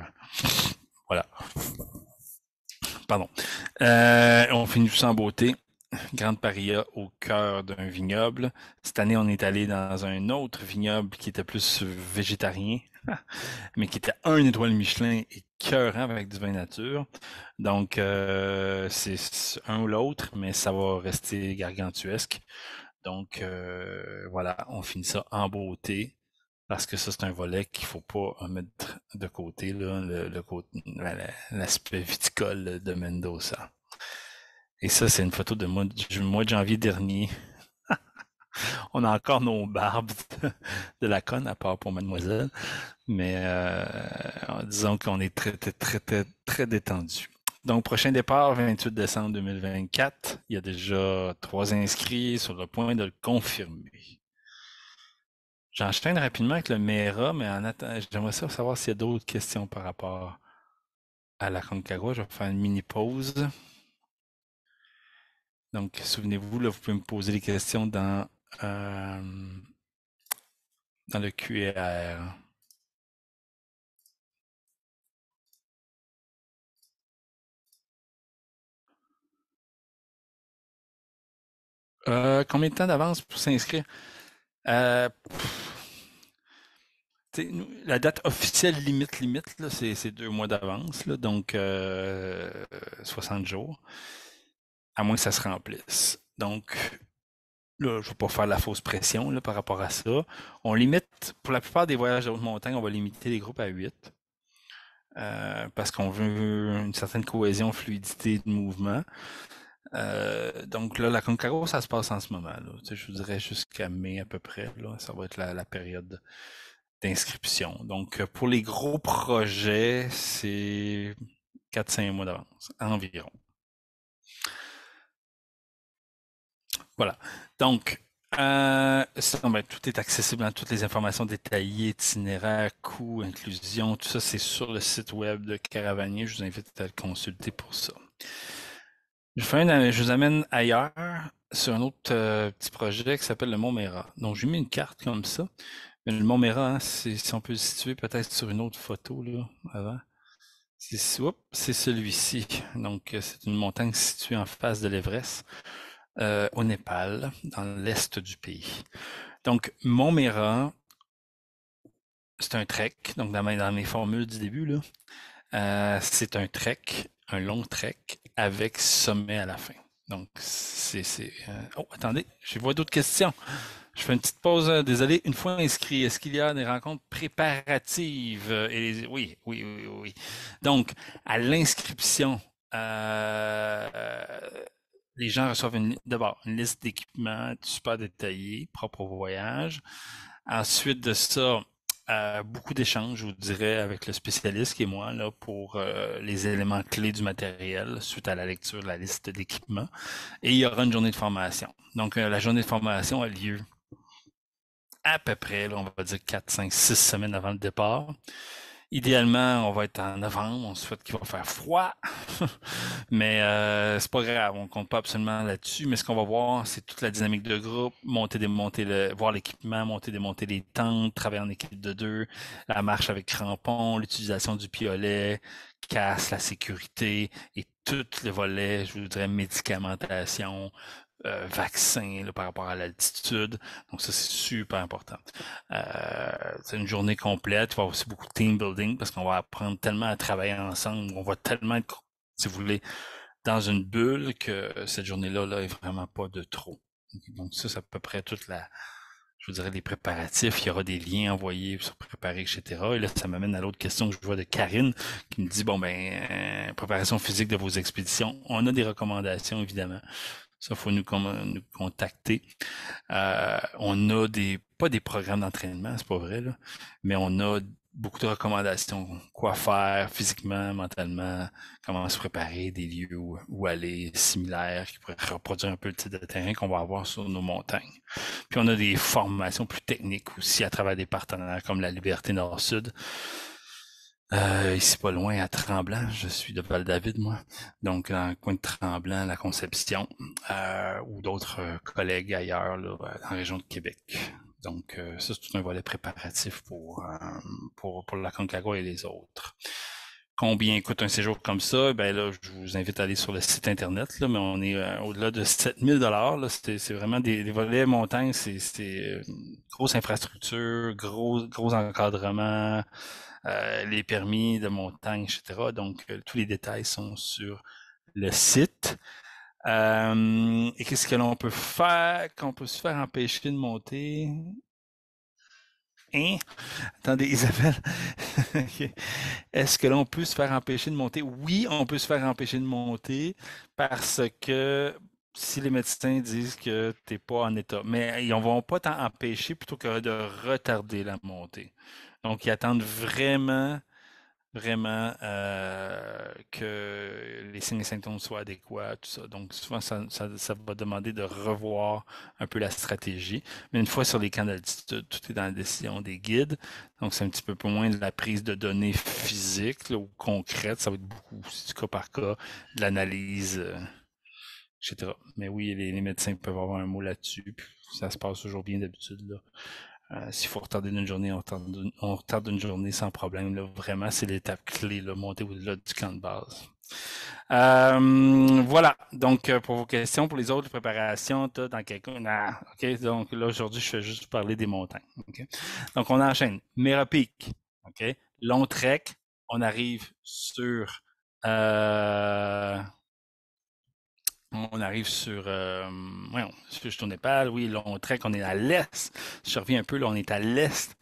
voilà. Pardon. Euh, on finit tout ça en beauté. Grande Paria au cœur d'un vignoble. Cette année, on est allé dans un autre vignoble qui était plus végétarien, *laughs* mais qui était un étoile Michelin et cœur avec du vin nature. Donc, c'est un ou l'autre, mais ça va rester gargantuesque. Donc euh, voilà, on finit ça en beauté parce que ça, c'est un volet qu'il faut pas euh, mettre de côté, l'aspect viticole de Mendoza. Et ça, c'est une photo de du mois de janvier dernier. *laughs* on a encore nos barbes de, la conne, à part pour mademoiselle. Mais euh, disons qu'on est très, très, très, très détendu. Donc, prochain départ, 28 décembre 2024. Il y a déjà trois inscrits sur le point de le confirmer. J'enchaîne rapidement avec le MERA, mais en attendant, j'aimerais savoir s'il y a d'autres questions par rapport à la Concagua. Je vais faire une mini pause. Donc, souvenez-vous, là, vous pouvez me poser des questions dans, euh, dans le QR. Euh, combien de temps d'avance pour s'inscrire? Euh, la date officielle limite, limite, c'est deux mois d'avance, donc 60 euh, jours, à moins que ça se remplisse. Donc, là, je ne veux pas faire la fausse pression là, par rapport à ça. On limite, pour la plupart des voyages de haute montagne, on va limiter les groupes à 8. parce qu'on veut une certaine cohésion, fluidité de mouvement. Euh, donc là, la Concaro, ça se passe en ce moment. je vous dirais jusqu'à mai à peu près. Ça va être la, période d'inscription. Donc euh, pour les gros projets, c'est 4-5 mois d'avance environ. Voilà. Donc, euh, ben, tout est accessible dans toutes les informations détaillées, itinéraires, coûts, inclusion, tout ça, c'est sur le site web de Caravanier. Je vous invite à le consulter pour ça. Je, vous amène ailleurs sur un autre euh, petit projet qui s'appelle le Mont Montméra. Donc, j'ai mis une carte comme ça. le Mont hein, si on peut le situer peut-être sur une autre photo là, avant. C'est celui-ci. Donc, euh, c'est une montagne située en face de l'Everest, euh, au Népal, dans l'est du pays. Donc, Montméra, c'est un trek. Donc, dans mes, dans mes formules du début, là, c'est un trek un long trek avec sommet à la fin. Donc, c'est. Euh, oh, attendez, je vois d'autres questions. Je fais une petite pause. Hein. Désolé, une fois inscrit, est-ce qu'il y a des rencontres préparatives? Et Oui, oui, oui, oui. Donc, à l'inscription, euh, les gens reçoivent d'abord une liste d'équipements super détaillée, propre au voyage. Ensuite de ça, beaucoup d'échanges, je vous dirais, avec le spécialiste qui est moi, là, pour euh, les éléments clés du matériel suite à la lecture de la liste d'équipements. Et il y aura une journée de formation. Donc, euh, la journée de formation a lieu à peu près, on va dire 4, 5, 6 semaines avant le départ idéalement, on va être en novembre. On se souhaite qu'il va faire froid. *laughs* mais euh, c'est pas grave. On compte pas absolument là-dessus. Mais ce qu'on va voir, c'est toute la dynamique de groupe, monter, démonter le, voir l'équipement, monter, démonter les tentes, travailler en équipe de deux, la marche avec crampons, l'utilisation du piolet, casse, la sécurité et tout le volet, je voudrais, médicamentation, euh, vaccin par rapport à l'altitude. Donc ça, c'est super important. Euh, c'est une journée complète. Il va y avoir aussi beaucoup de team building parce qu'on va apprendre tellement à travailler ensemble. On va tellement être, si vous voulez, dans une bulle que cette journée-là là, est vraiment pas de trop. Donc ça, c'est à peu près toute la, je vous dirais, les préparatifs. Il y aura des liens envoyés pour se préparer, etc. Et là, ça m'amène à l'autre question que je vois de Karine, qui me dit, bon, ben, euh, préparation physique de vos expéditions. On a des recommandations, évidemment. Ça, faut nous, nous contacter. Euh, on a des, pas des programmes d'entraînement, c'est pas vrai, mais on a beaucoup de recommandations, quoi faire physiquement, mentalement, comment se préparer, des lieux où aller similaires qui pourraient reproduire un peu le type de terrain qu'on va avoir sur nos montagnes. Puis on a des formations plus techniques aussi à travers des partenaires comme la Liberté Nord-Sud. Euh, ici pas loin à Tremblant, je suis de Val-David, moi. Donc, le coin de Tremblant, la Conception, euh, ou d'autres euh, collègues ailleurs, en région de Québec. Donc, ça, c'est tout un volet préparatif pour, pour, pour la Concagua et les autres. Combien coûte un séjour comme ça? Ben là, je vous invite à aller sur le site Internet, mais on est au-delà de 7000 dollars. C'est vraiment des, volets montagnes, c'est grosse infrastructure, gros, gros encadrement, euh, les permis de montagne, etc. Donc, euh, tous les détails sont sur le site. Euh, et qu'est-ce que l'on peut faire qu'on peut se faire empêcher de monter? Hein? Attendez, *laughs* Isabelle. Est-ce que l'on peut se faire empêcher de monter? Oui, on peut se faire empêcher de monter parce que si les médecins disent que tu n'es pas en état, mais ils ne vont pas t'empêcher plutôt que de retarder la montée. Donc, ils attendent vraiment, vraiment euh, que les signes et symptômes soient adéquats, tout ça. Donc, souvent, ça, va demander de revoir un peu la stratégie. Mais une fois sur les camps d'altitude, tout est dans la décision des guides. Donc, c'est un petit peu moins de la prise de données physiques ou concrètes. Ça va être beaucoup du cas par cas, de l'analyse. Euh, etc. Mais oui, les, les, médecins peuvent avoir un mot là-dessus. Ça se passe toujours bien d'habitude. là. Euh, s'il faut retarder d'une journée, on retarde, d'une journée sans problème. Là. Vraiment, c'est l'étape clé, le monter au-delà du camp de base. Euh, voilà, donc euh, pour vos questions, pour les autres préparations, as dans quelqu'un. Ah, OK, donc là aujourd'hui, je vais juste parler des montagnes. Donc on enchaîne. Méropique, OK, long trek, on arrive sur. On arrive sur, euh, si je tournais pas, oui, long trek, on est à l'est. Je reviens un peu, là, on est à l'est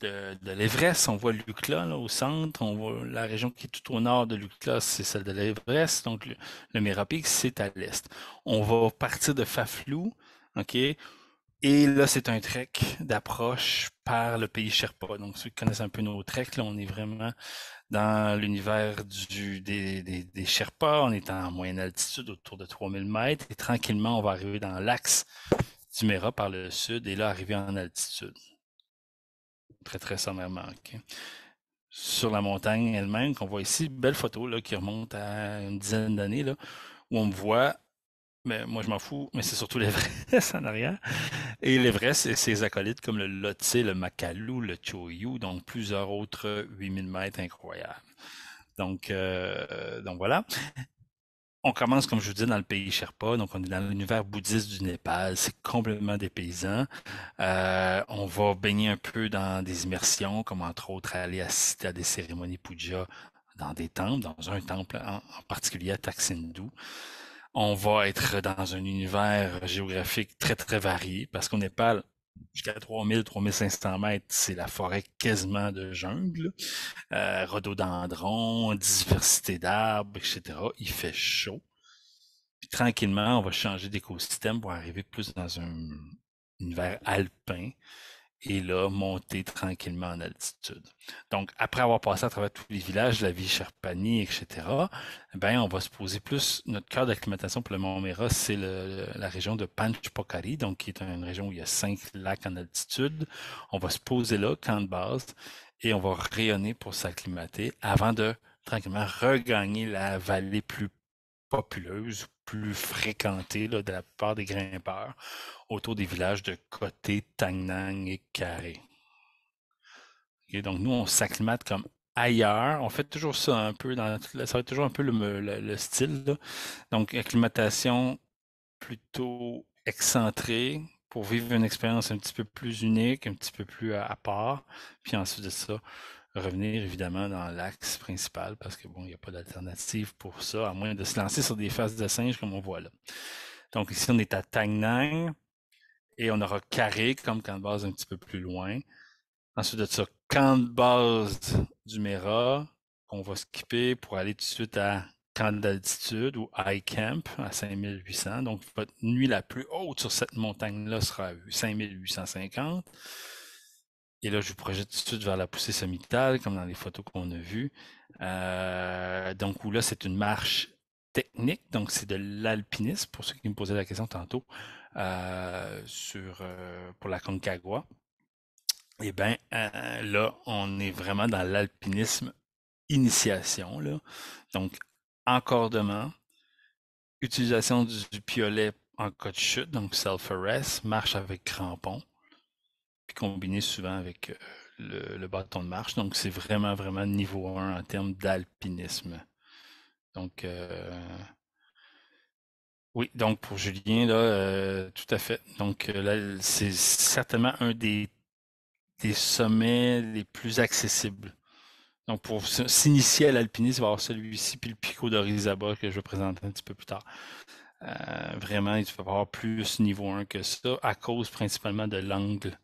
de, de l'Everest. On voit l'Ucla au centre. On voit la région qui est tout au nord de l'Ucla, c'est celle de l'Everest. Donc, le, le c'est à l'est. On va partir de Faflou, OK? Et là, c'est un trek d'approche par le pays Sherpa. Donc, ceux qui connaissent un peu nos treks, là, on est vraiment dans l'univers des, des, Sherpas, on est en moyenne altitude autour de 3000 mètres et tranquillement, on va arriver dans l'axe du Mera par le sud et là, arriver en altitude. Très, très sommairement. Sur la montagne elle-même qu'on voit ici, belle photo là, qui remonte à une dizaine d'années, où on me voit mais moi je m'en fous, mais c'est surtout les l'Everest *laughs* en arrière. Et les vrais c'est ses acolytes comme le Lhotse, le Makalu, le Choyu, donc plusieurs autres 8000 mètres incroyables. Donc, euh, donc voilà. On commence, comme je vous dis, dans le pays Sherpa, donc on est dans l'univers bouddhiste du Népal, c'est complètement des paysans. Euh, on va baigner un peu dans des immersions, comme entre autres aller assister à des cérémonies puja dans des temples, dans un temple en, particulier à Taxindu. On va être dans un univers géographique très, très varié parce qu'on n'est pas jusqu'à 3000, 3500 mètres, c'est la forêt quasiment de jungle. Euh, diversité d'arbres, etc. Il fait chaud. Puis tranquillement, on va changer d'écosystème pour arriver plus dans un univers alpin et là, monter tranquillement en altitude. Donc, après avoir passé à travers tous les villages, la vie Sherpani, etc., ben, on va se poser plus, notre cœur d'acclimatation pour le Mont Mera, c'est la région de Panchpokari, donc qui est une région où il y a cinq lacs en altitude. On va se poser là, camp de base, et on va rayonner pour s'acclimater avant de tranquillement regagner la vallée plus populeuse, plus fréquentée là, de la part des grimpeurs autour des villages de Côté, Tangnang et Carré. donc nous, on s'acclimate comme ailleurs. On fait toujours ça un peu, dans, ça va être toujours un peu le, style. Donc acclimatation plutôt excentrée pour vivre une expérience un petit peu plus unique, un petit peu plus à, à part. Puis ensuite de ça, revenir évidemment dans l'axe principal parce que bon, il n'y a pas d'alternative pour ça, à moins de se lancer sur des faces de singe comme on voit là. Donc ici, on est à Tang et on aura carré comme camp de base un petit peu plus loin. Ensuite de ça, camp de base du Mera, qu'on va skipper pour aller tout de suite à camp d'altitude ou high camp à 5800. Donc votre nuit la plus haute sur cette montagne-là sera à 5850. Et là, je vous projette tout de suite vers la poussée sommitale, comme dans les photos qu'on a vues. Euh, donc, où là, c'est une marche technique, donc c'est de l'alpinisme, pour ceux qui me posaient la question tantôt, euh, sur, euh, pour la Concagua. Eh bien, là, on est vraiment dans l'alpinisme initiation, Donc, encordement, utilisation du, piolet en cas de chute, donc self-arrest, marche avec crampons, combiné souvent avec euh, le, bâton de marche. Donc, c'est vraiment, vraiment niveau 1 en termes d'alpinisme. Donc, euh, oui, donc pour Julien, là, euh, tout à fait. Donc, là, c'est certainement un des, des sommets les plus accessibles. Donc, pour s'initier à l'alpinisme, il va y avoir celui-ci, puis le picot d'Orizaba que je vais présenter un petit peu plus tard. vraiment, il faut y avoir plus niveau 1 que ça, à cause principalement de l'angle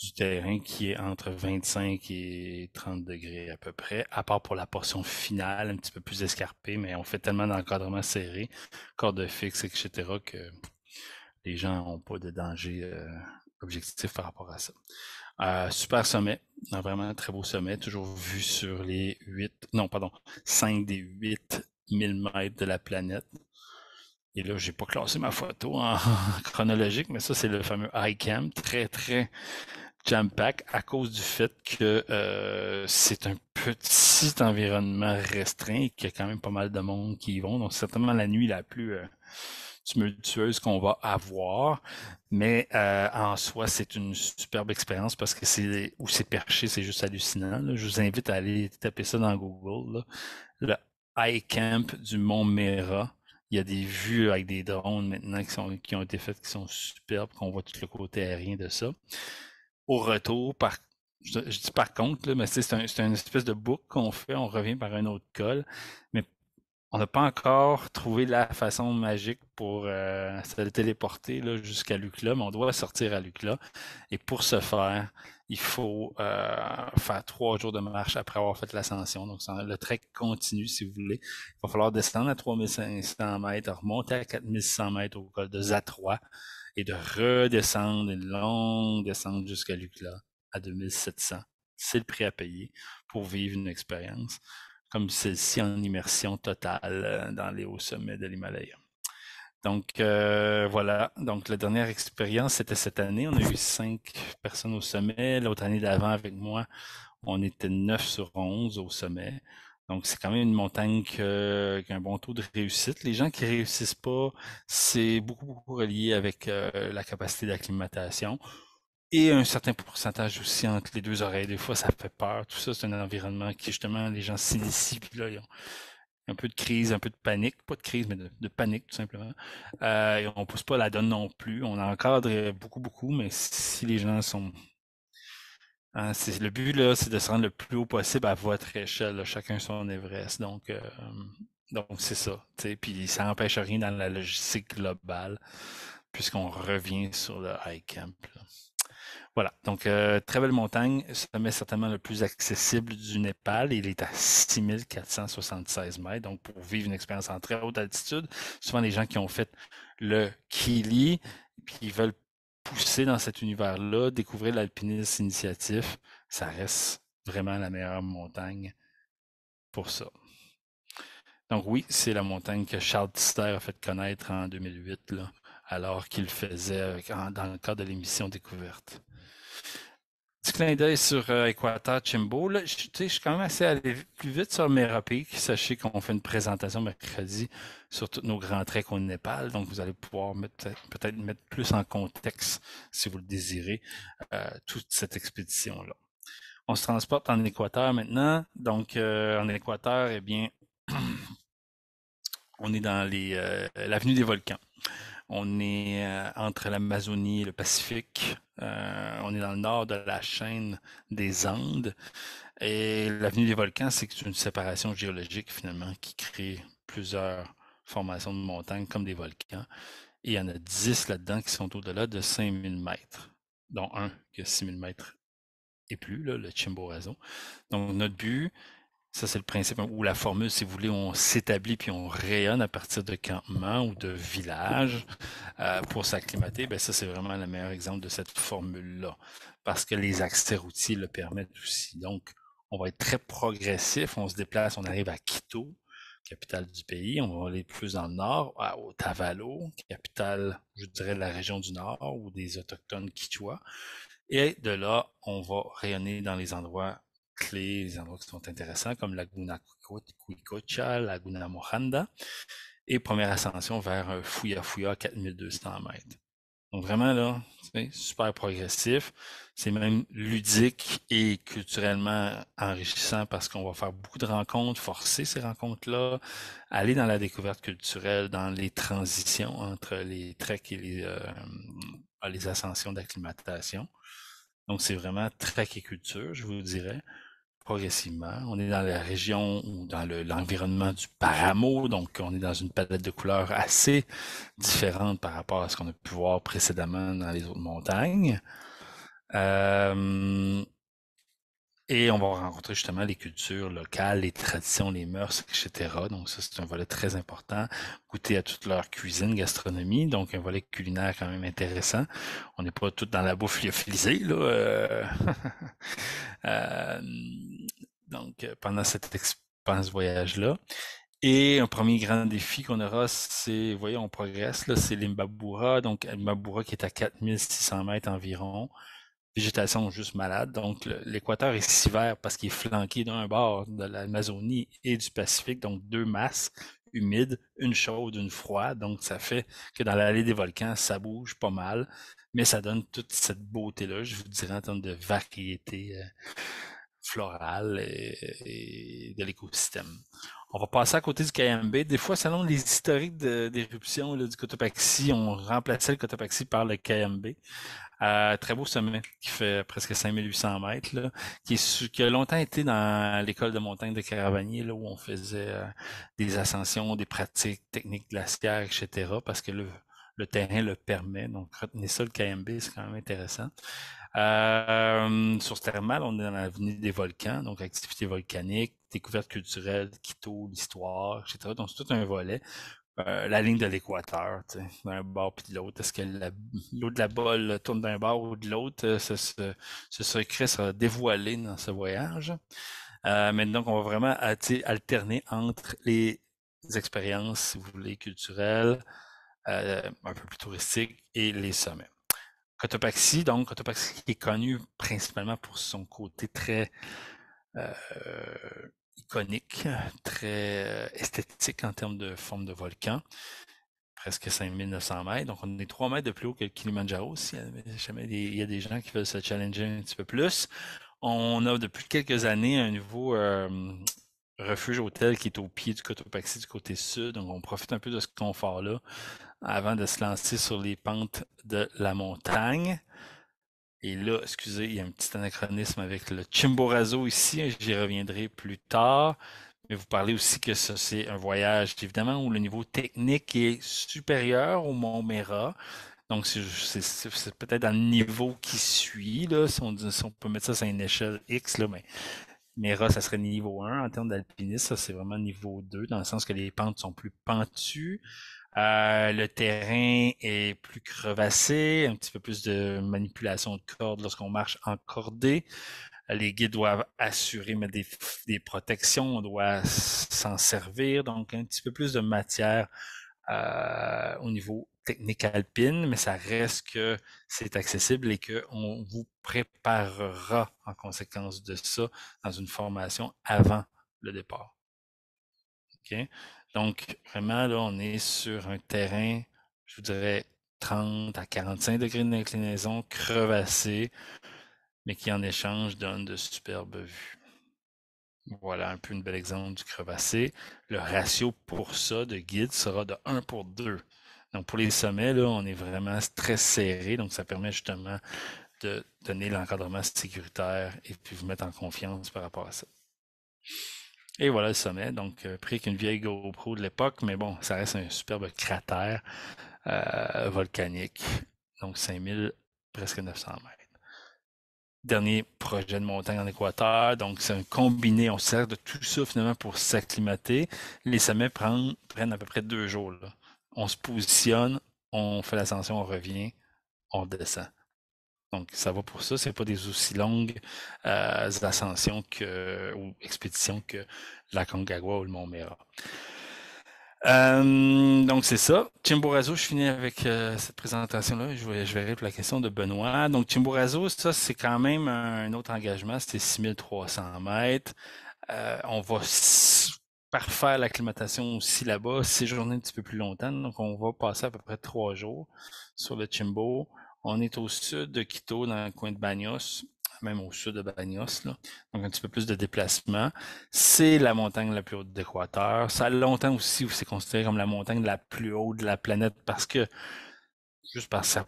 du terrain qui est entre 25 et 30 degrés à peu près, à part pour la portion finale, un petit peu plus escarpée, mais on fait tellement d'encadrement serré, corde fixe, etc., que les gens n'ont pas de danger euh, objectif par rapport à ça. Euh, super sommet, vraiment un très beau sommet, toujours vu sur les 8, non, pardon, 5 des 8000 mètres de la planète. Et là, j'ai pas classé ma photo en *laughs* chronologique, mais ça, c'est le fameux iCam, très, très Jump pack à cause du fait que euh, c'est un petit environnement restreint et qu'il y a quand même pas mal de monde qui y vont. Donc certainement la nuit la plus euh, tumultueuse qu'on va avoir. Mais euh, en soi, c'est une superbe expérience parce que c'est où c'est perché, c'est juste hallucinant. Je vous invite à aller taper ça dans Google. Là. Le High Camp du Mont Mera. Il y a des vues avec des drones maintenant sont, qui ont été faites qui sont superbes, qu'on voit tout le côté aérien de ça au retour, par, je, dis par contre, mais c'est une espèce de boucle qu'on fait, on revient par un autre col, mais on n'a pas encore trouvé la façon magique pour euh, se téléporter jusqu'à Lucla, mais on doit sortir à Lucla. Et pour ce faire, il faut euh, faire trois jours de marche après avoir fait l'ascension. Donc, le trek continue, si vous voulez. Il va falloir descendre à 3500 mètres, remonter à 4100 mètres au col de Zatrois et de redescendre une longue descente jusqu'à l'UCLA à 2700. C'est le prix à payer pour vivre une expérience comme celle-ci en immersion totale euh, dans les hauts sommets de l'Himalaya. Donc euh, voilà, donc la dernière expérience, c'était cette année. On a eu cinq personnes au sommet. L'autre année d'avant avec moi, on était neuf sur onze au sommet. Donc, c'est quand même une montagne qui a un bon taux de réussite. Les gens qui réussissent pas, c'est beaucoup, beaucoup relié avec euh, la capacité d'acclimatation et un certain pourcentage aussi entre les deux oreilles. Des fois, ça fait peur. Tout ça, c'est un environnement qui, justement, les gens s'initient, puis là, ils ont un peu de crise, un peu de panique, pas de crise, mais de, panique tout simplement. Euh, et on pousse pas la donne non plus. On encadre beaucoup, beaucoup, mais si les gens sont ah, le but, là, c'est de se rendre le plus haut possible à votre échelle, chacun son Everest. Donc, euh, donc c'est ça. Puis ça n'empêche rien dans la logistique globale, puisqu'on revient sur le high camp. Voilà, donc euh, très belle montagne, sommet certainement le plus accessible du Népal. Il est à 6476 mètres, donc pour vivre une expérience en très haute altitude, souvent les gens qui ont fait le Kili, puis ils veulent pousser dans cet univers-là, découvrir l'alpinisme initiatif, ça reste vraiment la meilleure montagne pour ça. Donc oui, c'est la montagne que Charles Tister a fait connaître en 2008, alors qu'il faisait dans le cadre de l'émission Découverte clin d'œil sur euh, Équateur Chimbo. je, je suis quand même assez allé plus vite sur mes rapides. Sachez qu'on fait une présentation mercredi sur tous nos grands traits au Népal. Donc, vous allez pouvoir peut-être mettre plus en contexte, si vous le désirez, euh, toute cette expédition-là. On se transporte en Équateur maintenant. Donc, euh, en Équateur, eh bien, *clears throat* on est dans les l'avenue des volcans. On est euh, entre l'Amazonie et le Pacifique. Euh, on est dans le nord de la chaîne des Andes. Et l'avenue des volcans, c'est une séparation géologique finalement qui crée plusieurs formations de montagnes comme des volcans. Et il y en a 10 là-dedans qui sont au-delà de 5000 mètres, dont un qui a 6000 mètres et plus, le Chimborazo. Donc, notre but, ça, c'est le principe ou la formule, si vous voulez, on s'établit puis on rayonne à partir de campements ou de villages euh, pour s'acclimater. Ben ça, c'est vraiment le meilleur exemple de cette formule-là, parce que les accès routiers le permettent aussi. Donc, on va être très progressif. On se déplace, on arrive à Quito, capitale du pays. On va aller plus en nord, à, au Tavalo, capitale, je dirais, de la région du nord ou des autochtones quichua. Et de là, on va rayonner dans les endroits clés, les endroits qui sont intéressants comme Laguna Cuicocha, Laguna Mojanda et première ascension vers euh, Fuya Fuya 4200 mètres. Donc vraiment là, super progressif. C'est même ludique et culturellement enrichissant parce qu'on va faire beaucoup de rencontres, forcer ces rencontres-là, aller dans la découverte culturelle, dans les transitions entre les treks et les, euh, les ascensions d'acclimatation. Donc c'est vraiment trek et culture, je vous dirais progressivement. On est dans la région ou dans l'environnement du paramo, donc on est dans une palette de couleurs assez différente par rapport à ce qu'on a pu voir précédemment dans les autres montagnes. Euh, et on va rencontrer justement les cultures locales, les traditions, les mœurs, etc. Donc ça, c'est un volet très important. Goûter à toute leur cuisine, gastronomie, donc un volet culinaire quand même intéressant. On n'est pas tous dans la bouffe lyophilisée, là. Euh. *laughs* Euh, donc, pendant cette expense voyage-là. Et un premier grand défi qu'on aura, c'est, vous voyez, on progresse, là, c'est l'Imbabura. Donc, l'Imbabura qui est à 4600 mètres environ végétation juste malade. Donc, l'Équateur est si vert parce qu'il est flanqué d'un bord de l'Amazonie et du Pacifique, donc deux masses humides, une chaude, une froide. Donc, ça fait que dans l'allée des volcans, ça bouge pas mal, mais ça donne toute cette beauté-là, je vous dirais, en termes de variété euh, florale et, de l'écosystème. On va passer à côté du KMB. Des fois, selon les historiques d'éruption du Cotopaxi, on remplaçait le Cotopaxi par le KMB très beau sommet qui fait presque 5800 mètres, qui, est, a longtemps été dans l'école de montagne de Caravanier, là, où on faisait euh, des ascensions, des pratiques techniques glaciaires, etc., parce que le, terrain le permet. Donc, retenez ça, le KMB, c'est quand même intéressant. Euh, sur Thermal, on est dans l'avenue des volcans, donc activité volcanique, découverte culturelle, Quito, l'histoire, etc. Donc, c'est tout un volet. Euh, la ligne de l'équateur, d'un bord puis de l'autre. Est-ce que l'eau de la balle tourne d'un bord ou de l'autre? Euh, ce, ce, secret sera dévoilé dans ce voyage. Euh, mais donc, on va vraiment alterner entre les expériences, si vous voulez, culturelles, euh, un peu plus touristiques, et les sommets. Cotopaxi, donc Cotopaxi est connu principalement pour son côté très iconique, très euh, esthétique en termes de forme de volcan, presque 5900 mètres. Donc, on est 3 mètres de plus haut que Kilimanjaro. s'il jamais il y a des gens qui veulent se challenger un petit peu plus, on a depuis quelques années un nouveau euh, refuge hôtel qui est au pied du Cotopaxi du côté sud. Donc, on profite un peu de ce confort-là avant de se lancer sur les pentes de la montagne. Et là, excusez, il y a un petit anachronisme avec le Chimborazo ici, hein, j'y reviendrai plus tard. Mais vous parlez aussi que ça c'est un voyage, évidemment, où le niveau technique est supérieur au Mont Mera. Donc, c'est peut-être un niveau qui suit, là, si, on, peut mettre ça sur une échelle X, là, mais Mera, ça serait niveau 1 en termes d'alpinisme, ça c'est vraiment niveau 2, dans le sens que les pentes sont plus pentues. Euh, le terrain est plus crevassé, un petit peu plus de manipulation de cordes lorsqu'on marche en cordée. Les guides doivent assurer des, protections, on doit s'en servir, donc un petit peu plus de matière euh, au niveau technique alpine, mais ça reste que c'est accessible et qu'on vous préparera en conséquence de ça dans une formation avant le départ. Okay. Donc, vraiment, là, on est sur un terrain, je vous dirais, 30 à 45 degrés d'inclinaison, crevassé, mais qui en échange donne de superbes vues. Voilà un peu un bel exemple du crevassé. Le ratio pour ça de guide sera de 1 pour 2. Donc pour les sommets, là, on est vraiment très serré, donc ça permet justement de donner l'encadrement sécuritaire et puis vous mettre en confiance par rapport à ça. Et voilà le sommet, donc euh, pris qu'une vieille GoPro de l'époque, mais bon, ça reste un superbe cratère euh, volcanique, donc 5000, presque 900 mètres. Dernier projet de montagne en Équateur, donc c'est un combiné, on sert de tout ça finalement pour s'acclimater. Les sommets prennent, à peu près deux jours. On se positionne, on fait l'ascension, on revient, on descend. Donc, ça va pour ça. Ce pas des aussi longues euh, ascensions que, ou expéditions que la Kangagwa ou le Mont-Mera. Euh, donc, c'est ça. Chimborazo, je finis avec euh, cette présentation-là. Je, vais, je verrai pour la question de Benoît. Donc, Chimborazo, ça, c'est quand même un autre engagement. C'était 6300 mètres. Euh, on va parfaire l'acclimatation aussi là-bas, séjourner un petit peu plus longtemps. Donc, on va passer à peu près trois jours sur le Chimbo. On est au sud de Quito, dans le coin de Bagnos, même au sud de Bagnos, là. donc un petit peu plus de déplacement. C'est la montagne la plus haute d'Équateur. Ça a longtemps aussi où c'est considéré comme la montagne la plus haute de la planète parce que juste par sa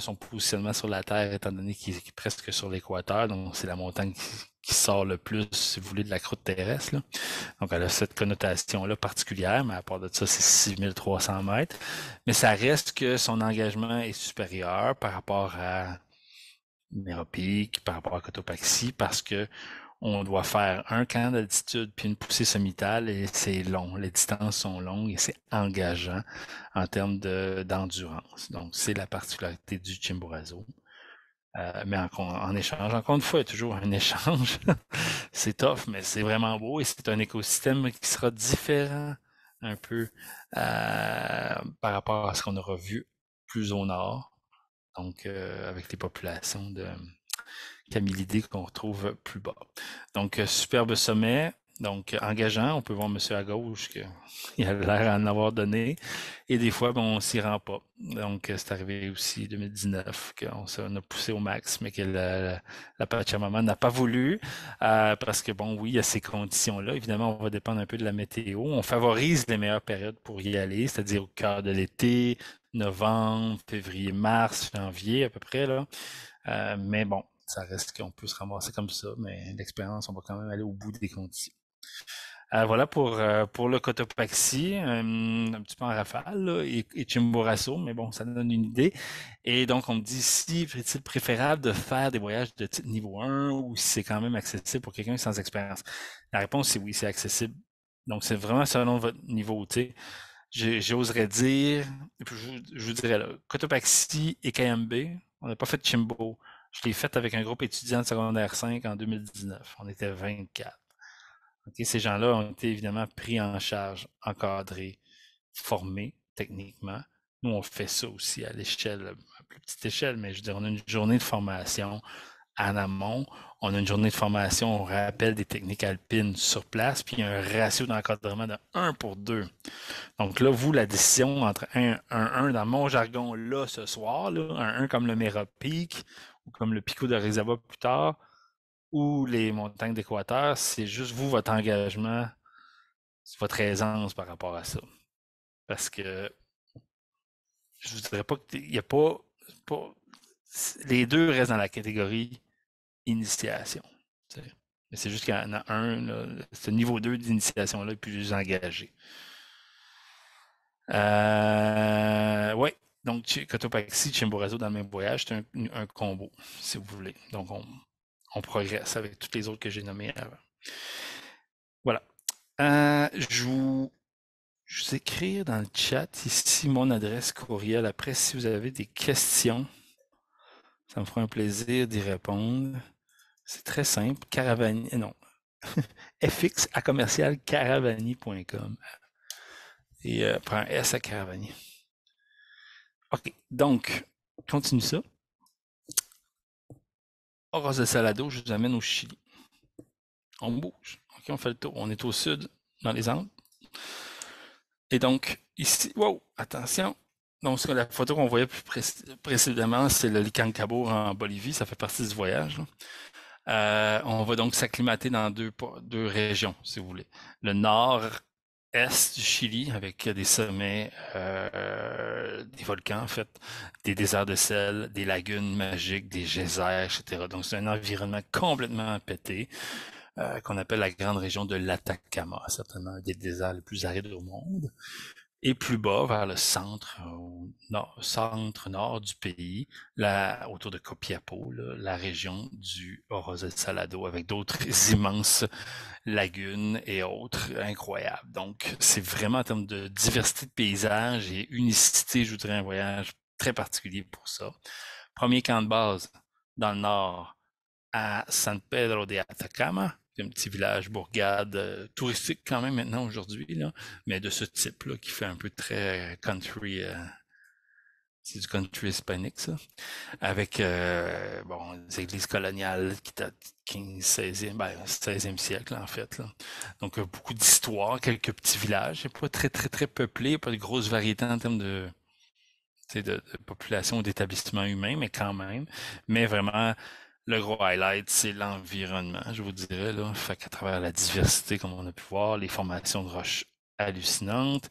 son positionnement sur la Terre, étant donné qu'il est presque sur l'équateur, donc c'est la montagne qui, qui sort le plus, si vous voulez, de la croûte terrestre. Donc, elle a cette connotation-là particulière, mais à part de ça, c'est 6300 mètres. Mais ça reste que son engagement est supérieur par rapport à Méropique, par rapport à Cotopaxi, parce que on doit faire un camp d'altitude puis une poussée sommitale et c'est long. Les distances sont longues et c'est engageant en termes d'endurance. Donc, c'est la particularité du Chimborazo. Euh, mais en, échange, encore une fois, toujours un échange. *laughs* c'est tough, mais c'est vraiment beau et c'est un écosystème qui sera différent un peu euh, par rapport à ce qu'on aura vu plus au nord, donc euh, avec les populations de camélidés qu'on retrouve plus bas. Donc, superbe sommet, donc, engageant, on peut voir monsieur à gauche qu'il *laughs* a l'air d'en en avoir donné. Et des fois, on ben, on s'y rend pas. Donc, euh, c'est arrivé aussi 2019 qu'on s'en a poussé au max, mais que la, la Pachamama n'a pas voulu. Euh, parce que, bon, oui, il y a ces conditions-là. Évidemment, on va dépendre un peu de la météo. On favorise les meilleures périodes pour y aller, c'est-à-dire au cœur de l'été, novembre, février, mars, janvier à peu près. Là. Euh, mais bon, ça reste qu'on peut se ramasser comme ça, mais l'expérience, on va quand même aller au bout des conditions. Euh, voilà pour, euh, pour le Cotopaxi, euh, un petit peu en rafale, et, et, mais bon, ça donne une idée. Et donc, on me dit si est-il préférable de faire des voyages de niveau 1 ou si c'est quand même accessible pour quelqu'un sans expérience? La réponse est oui, c'est accessible. Donc, c'est vraiment selon votre niveau. J'oserais dire, je, vous dirais là, Cotopaxi et KMB, on n'a pas fait Chimbo. Je l'ai fait avec un groupe étudiant de secondaire 5 en 2019. On était 24 ces gens-là ont été évidemment pris en charge, encadrés, formés techniquement. Nous, on fait ça aussi à l'échelle, à plus petite échelle, mais je veux dire, on a une journée de formation en amont. On a une journée de formation, on rappelle des techniques alpines sur place, puis il y a un ratio d'encadrement de 1 pour 2. Donc là, vous, la décision entre un 1 dans mon jargon là ce soir, là, un 1 comme le Mera ou comme le Pico de Rizaba plus tard, ou les montagnes d'Équateur, c'est juste vous, votre engagement, votre aisance par rapport à ça. Parce que je vous dirais pas qu'il n'y a pas, Les deux restent dans la catégorie initiation. Mais c'est juste qu'il y en a un, ce niveau 2 d'initiation-là est plus engagé. Euh, oui, donc Cotopaxi, Chimborazo dans le même voyage, c'est un, un, combo, si vous voulez. Donc on on progresse avec toutes les autres que j'ai nommées avant. Voilà. Euh, je vous écrire dans le chat ici mon adresse courriel. Après, si vous avez des questions, ça me fera un plaisir d'y répondre. C'est très simple. Caravani, non. *laughs* fx à commercial caravani.com. Et euh, prends S à Caravani. OK. Donc, continue ça. Rose de Salado, je vous amène au Chili. On bouge. OK, on fait le tour. On est au sud, dans les Andes. Et donc, ici, wow, attention. Donc, la photo qu'on voyait plus précédemment, c'est le Licancabo en Bolivie. Ça fait partie du voyage. Euh, on va donc s'acclimater dans deux, deux régions, si vous voulez. Le nord est du Chili avec des sommets, euh, des volcans en fait, des déserts de sel, des lagunes magiques, des geysers, etc. Donc c'est un environnement complètement pété euh, qu'on appelle la grande région de l'Atacama, certainement un des déserts les plus arides au monde. Et plus bas, vers le centre, euh, nord, centre-nord du pays, autour de Copiapo, la région du de Salado, avec d'autres *laughs* immenses lagunes et autres incroyables. Donc, c'est vraiment en termes de diversité de paysages et unicité, je voudrais un voyage très particulier pour ça. Premier camp de base dans le nord à San Pedro de Atacama, un petit village, bourgade, euh, touristique quand même maintenant aujourd'hui, mais de ce type-là qui fait un peu très country. Euh, c'est du country hispanique, ça. Avec euh, bon, les églises coloniales qui datent 15, 16e, ben, 16e siècle, en fait. Là. Donc, beaucoup d'histoires, quelques petits villages. C'est pas très, très, très peuplé. Pas de grosse variété en termes de, de population ou d'établissement humain, mais quand même. Mais vraiment, le gros highlight, c'est l'environnement, je vous dirais. Là. Fait qu'à travers la diversité, comme on a pu voir, les formations de roches hallucinantes.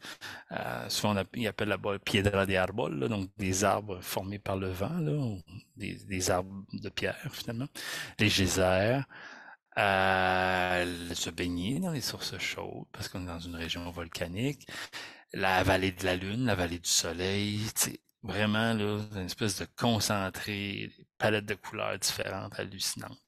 Euh, souvent, on a, ils appellent là-bas piedra de arbol, là, donc des arbres formés par le vent, là, des, des, arbres de pierre, finalement. Les geysers. Euh, se baigner dans les sources chaudes, parce qu'on est dans une région volcanique. La vallée de la Lune, la vallée du Soleil, vraiment là, une espèce de concentré palette de couleurs différentes, hallucinantes.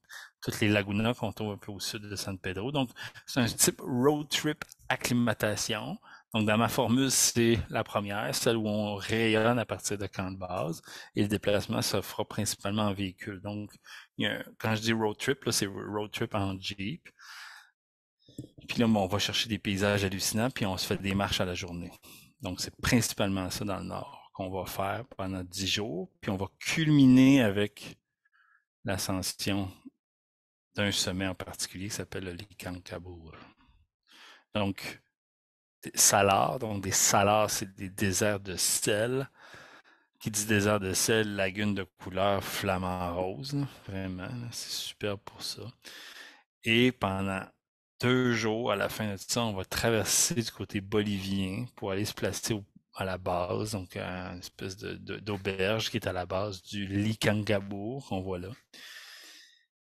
Toutes les lagunas qu'on trouve un peu au sud de San Pedro. Donc, c'est un type road trip acclimatation. Donc, dans ma formule, c'est la première, celle où on rayonne à partir de camp de base et le déplacement se fera principalement en véhicule. Donc, quand je dis road trip, là, c'est road trip en Jeep. Puis là, on va chercher des paysages hallucinants, puis on se fait des marches à la journée. Donc, c'est principalement ça dans le Nord qu'on va faire pendant dix jours, puis on va culminer avec l'ascension d'un sommet en particulier qui s'appelle le Licancabur. Donc, des salars, donc des salars, c'est des déserts de sel. Qui dit désert de sel, lagune de couleur flamand rose, vraiment, c'est super pour ça. Et pendant deux jours, à la fin de ça, on va traverser du côté bolivien pour aller se placer au à la base, donc une espèce d'auberge de, qui est à la base du Likangabo qu'on voit là,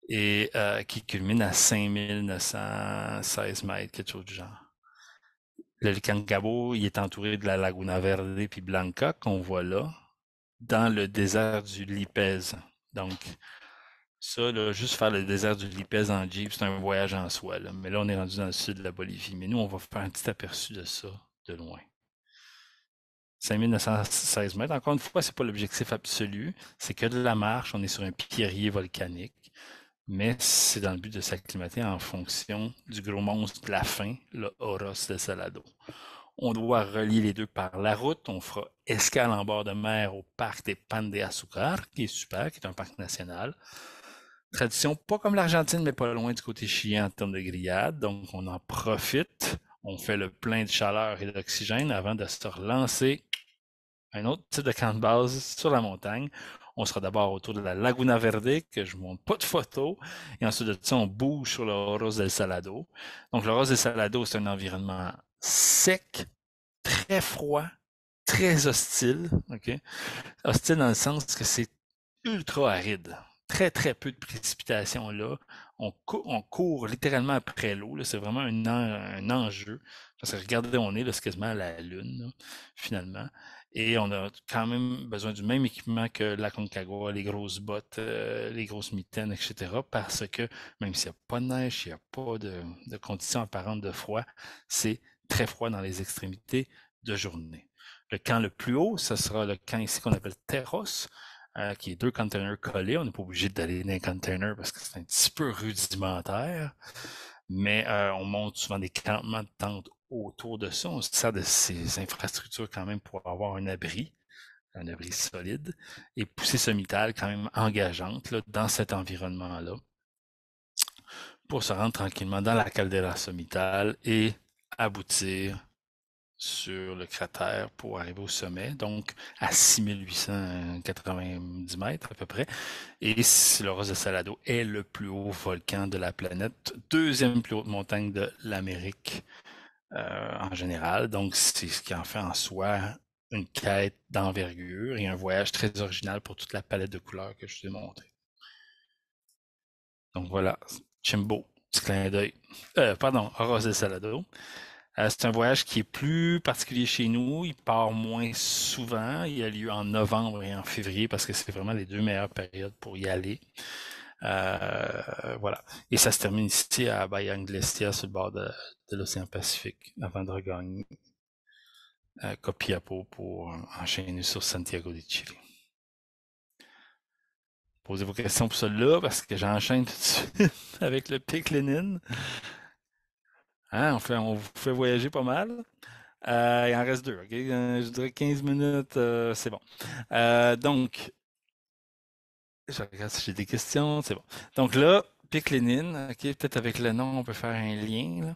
et euh, qui culmine à 5916 mètres, quelque chose du genre. Le Likangabo, il est entouré de la Laguna Verde puis Blanca qu'on voit là, dans le désert du Lipéz. Donc, ça, juste faire le désert du Lipez en Jeep, c'est un voyage en soi. Mais là, on est rendu dans le sud de la Bolivie. Mais nous, on va faire un petit aperçu de ça de loin. 5916 mètres. Encore une fois, ce n'est pas l'objectif absolu, c'est que de la marche, on est sur un pierrier volcanique, mais c'est dans le but de s'acclimater en fonction du gros monstre de la fin, le Horos de Salado. On doit relier les deux par la route. On fera escale en bord de mer au parc des Pan de Azúcar, qui est super, qui est un parc national. Tradition pas comme l'Argentine, mais pas loin du côté chien en termes de grillade. Donc, on en profite on fait le plein de chaleur et d'oxygène avant de se relancer un autre type de camp de base sur la montagne. On sera d'abord autour de la Laguna Verde, que je ne montre pas de photo. Et ensuite de ça, on bouge sur le Rose del Salado. Donc, le Rose del Salado, c'est un environnement sec, très froid, très hostile. Hostile dans le sens que c'est ultra aride. Très, très peu de précipitations là on, court littéralement après l'eau. C'est vraiment un, enjeu. Parce que regardez, on est c'est quasiment à la Lune, finalement. Et on a quand même besoin du même équipement que la Concagua, les grosses bottes, euh, les grosses mitaines, etc. Parce que même s'il n'y a pas de neige, il n'y a pas de, de conditions apparentes de froid, c'est très froid dans les extrémités de journée. Le camp le plus haut, ce sera le camp ici qu'on appelle Terros, euh, qui est deux containers collés. On n'est pas obligé d'aller dans un containers parce que c'est un petit peu rudimentaire. Mais euh, on monte souvent des campements de tentes autour de ça. On se sert de ces infrastructures quand même pour avoir un abri, un abri solide, et pousser sommitale quand même engageante dans cet environnement-là pour se rendre tranquillement dans la caldeira sommitale et aboutir sur le cratère pour arriver au sommet, donc à 6890 mètres à peu près. Et le Rose de Salado est le plus haut volcan de la planète, deuxième plus haute montagne de l'Amérique euh, en général. Donc, c'est ce qui en fait en soi une quête d'envergure et un voyage très original pour toute la palette de couleurs que je vous ai montrée. Donc voilà, Chimbo, petit clin d'œil. Euh, pardon, Rose de Salado. Euh, c'est un voyage qui est plus particulier chez nous. Il part moins souvent. Il a lieu en novembre et en février parce que c'est vraiment les deux meilleures périodes pour y aller. Euh, voilà. Et ça se termine ici à Bay Anglestia, sur le bord de, l'océan Pacifique, avant de regagner à euh, Copiapo pour enchaîner sur Santiago de Chile. Posez vos questions pour cela parce que j'enchaîne tout de suite *laughs* avec le pic Lénine. Hein, on, fait, on vous fait voyager pas mal. Euh, il en reste deux, euh, Je dirais 15 minutes, euh, c'est bon. donc, je regarde si j'ai des questions, c'est bon. Donc là, Pic Lénine, peut-être avec le nom, on peut faire un lien.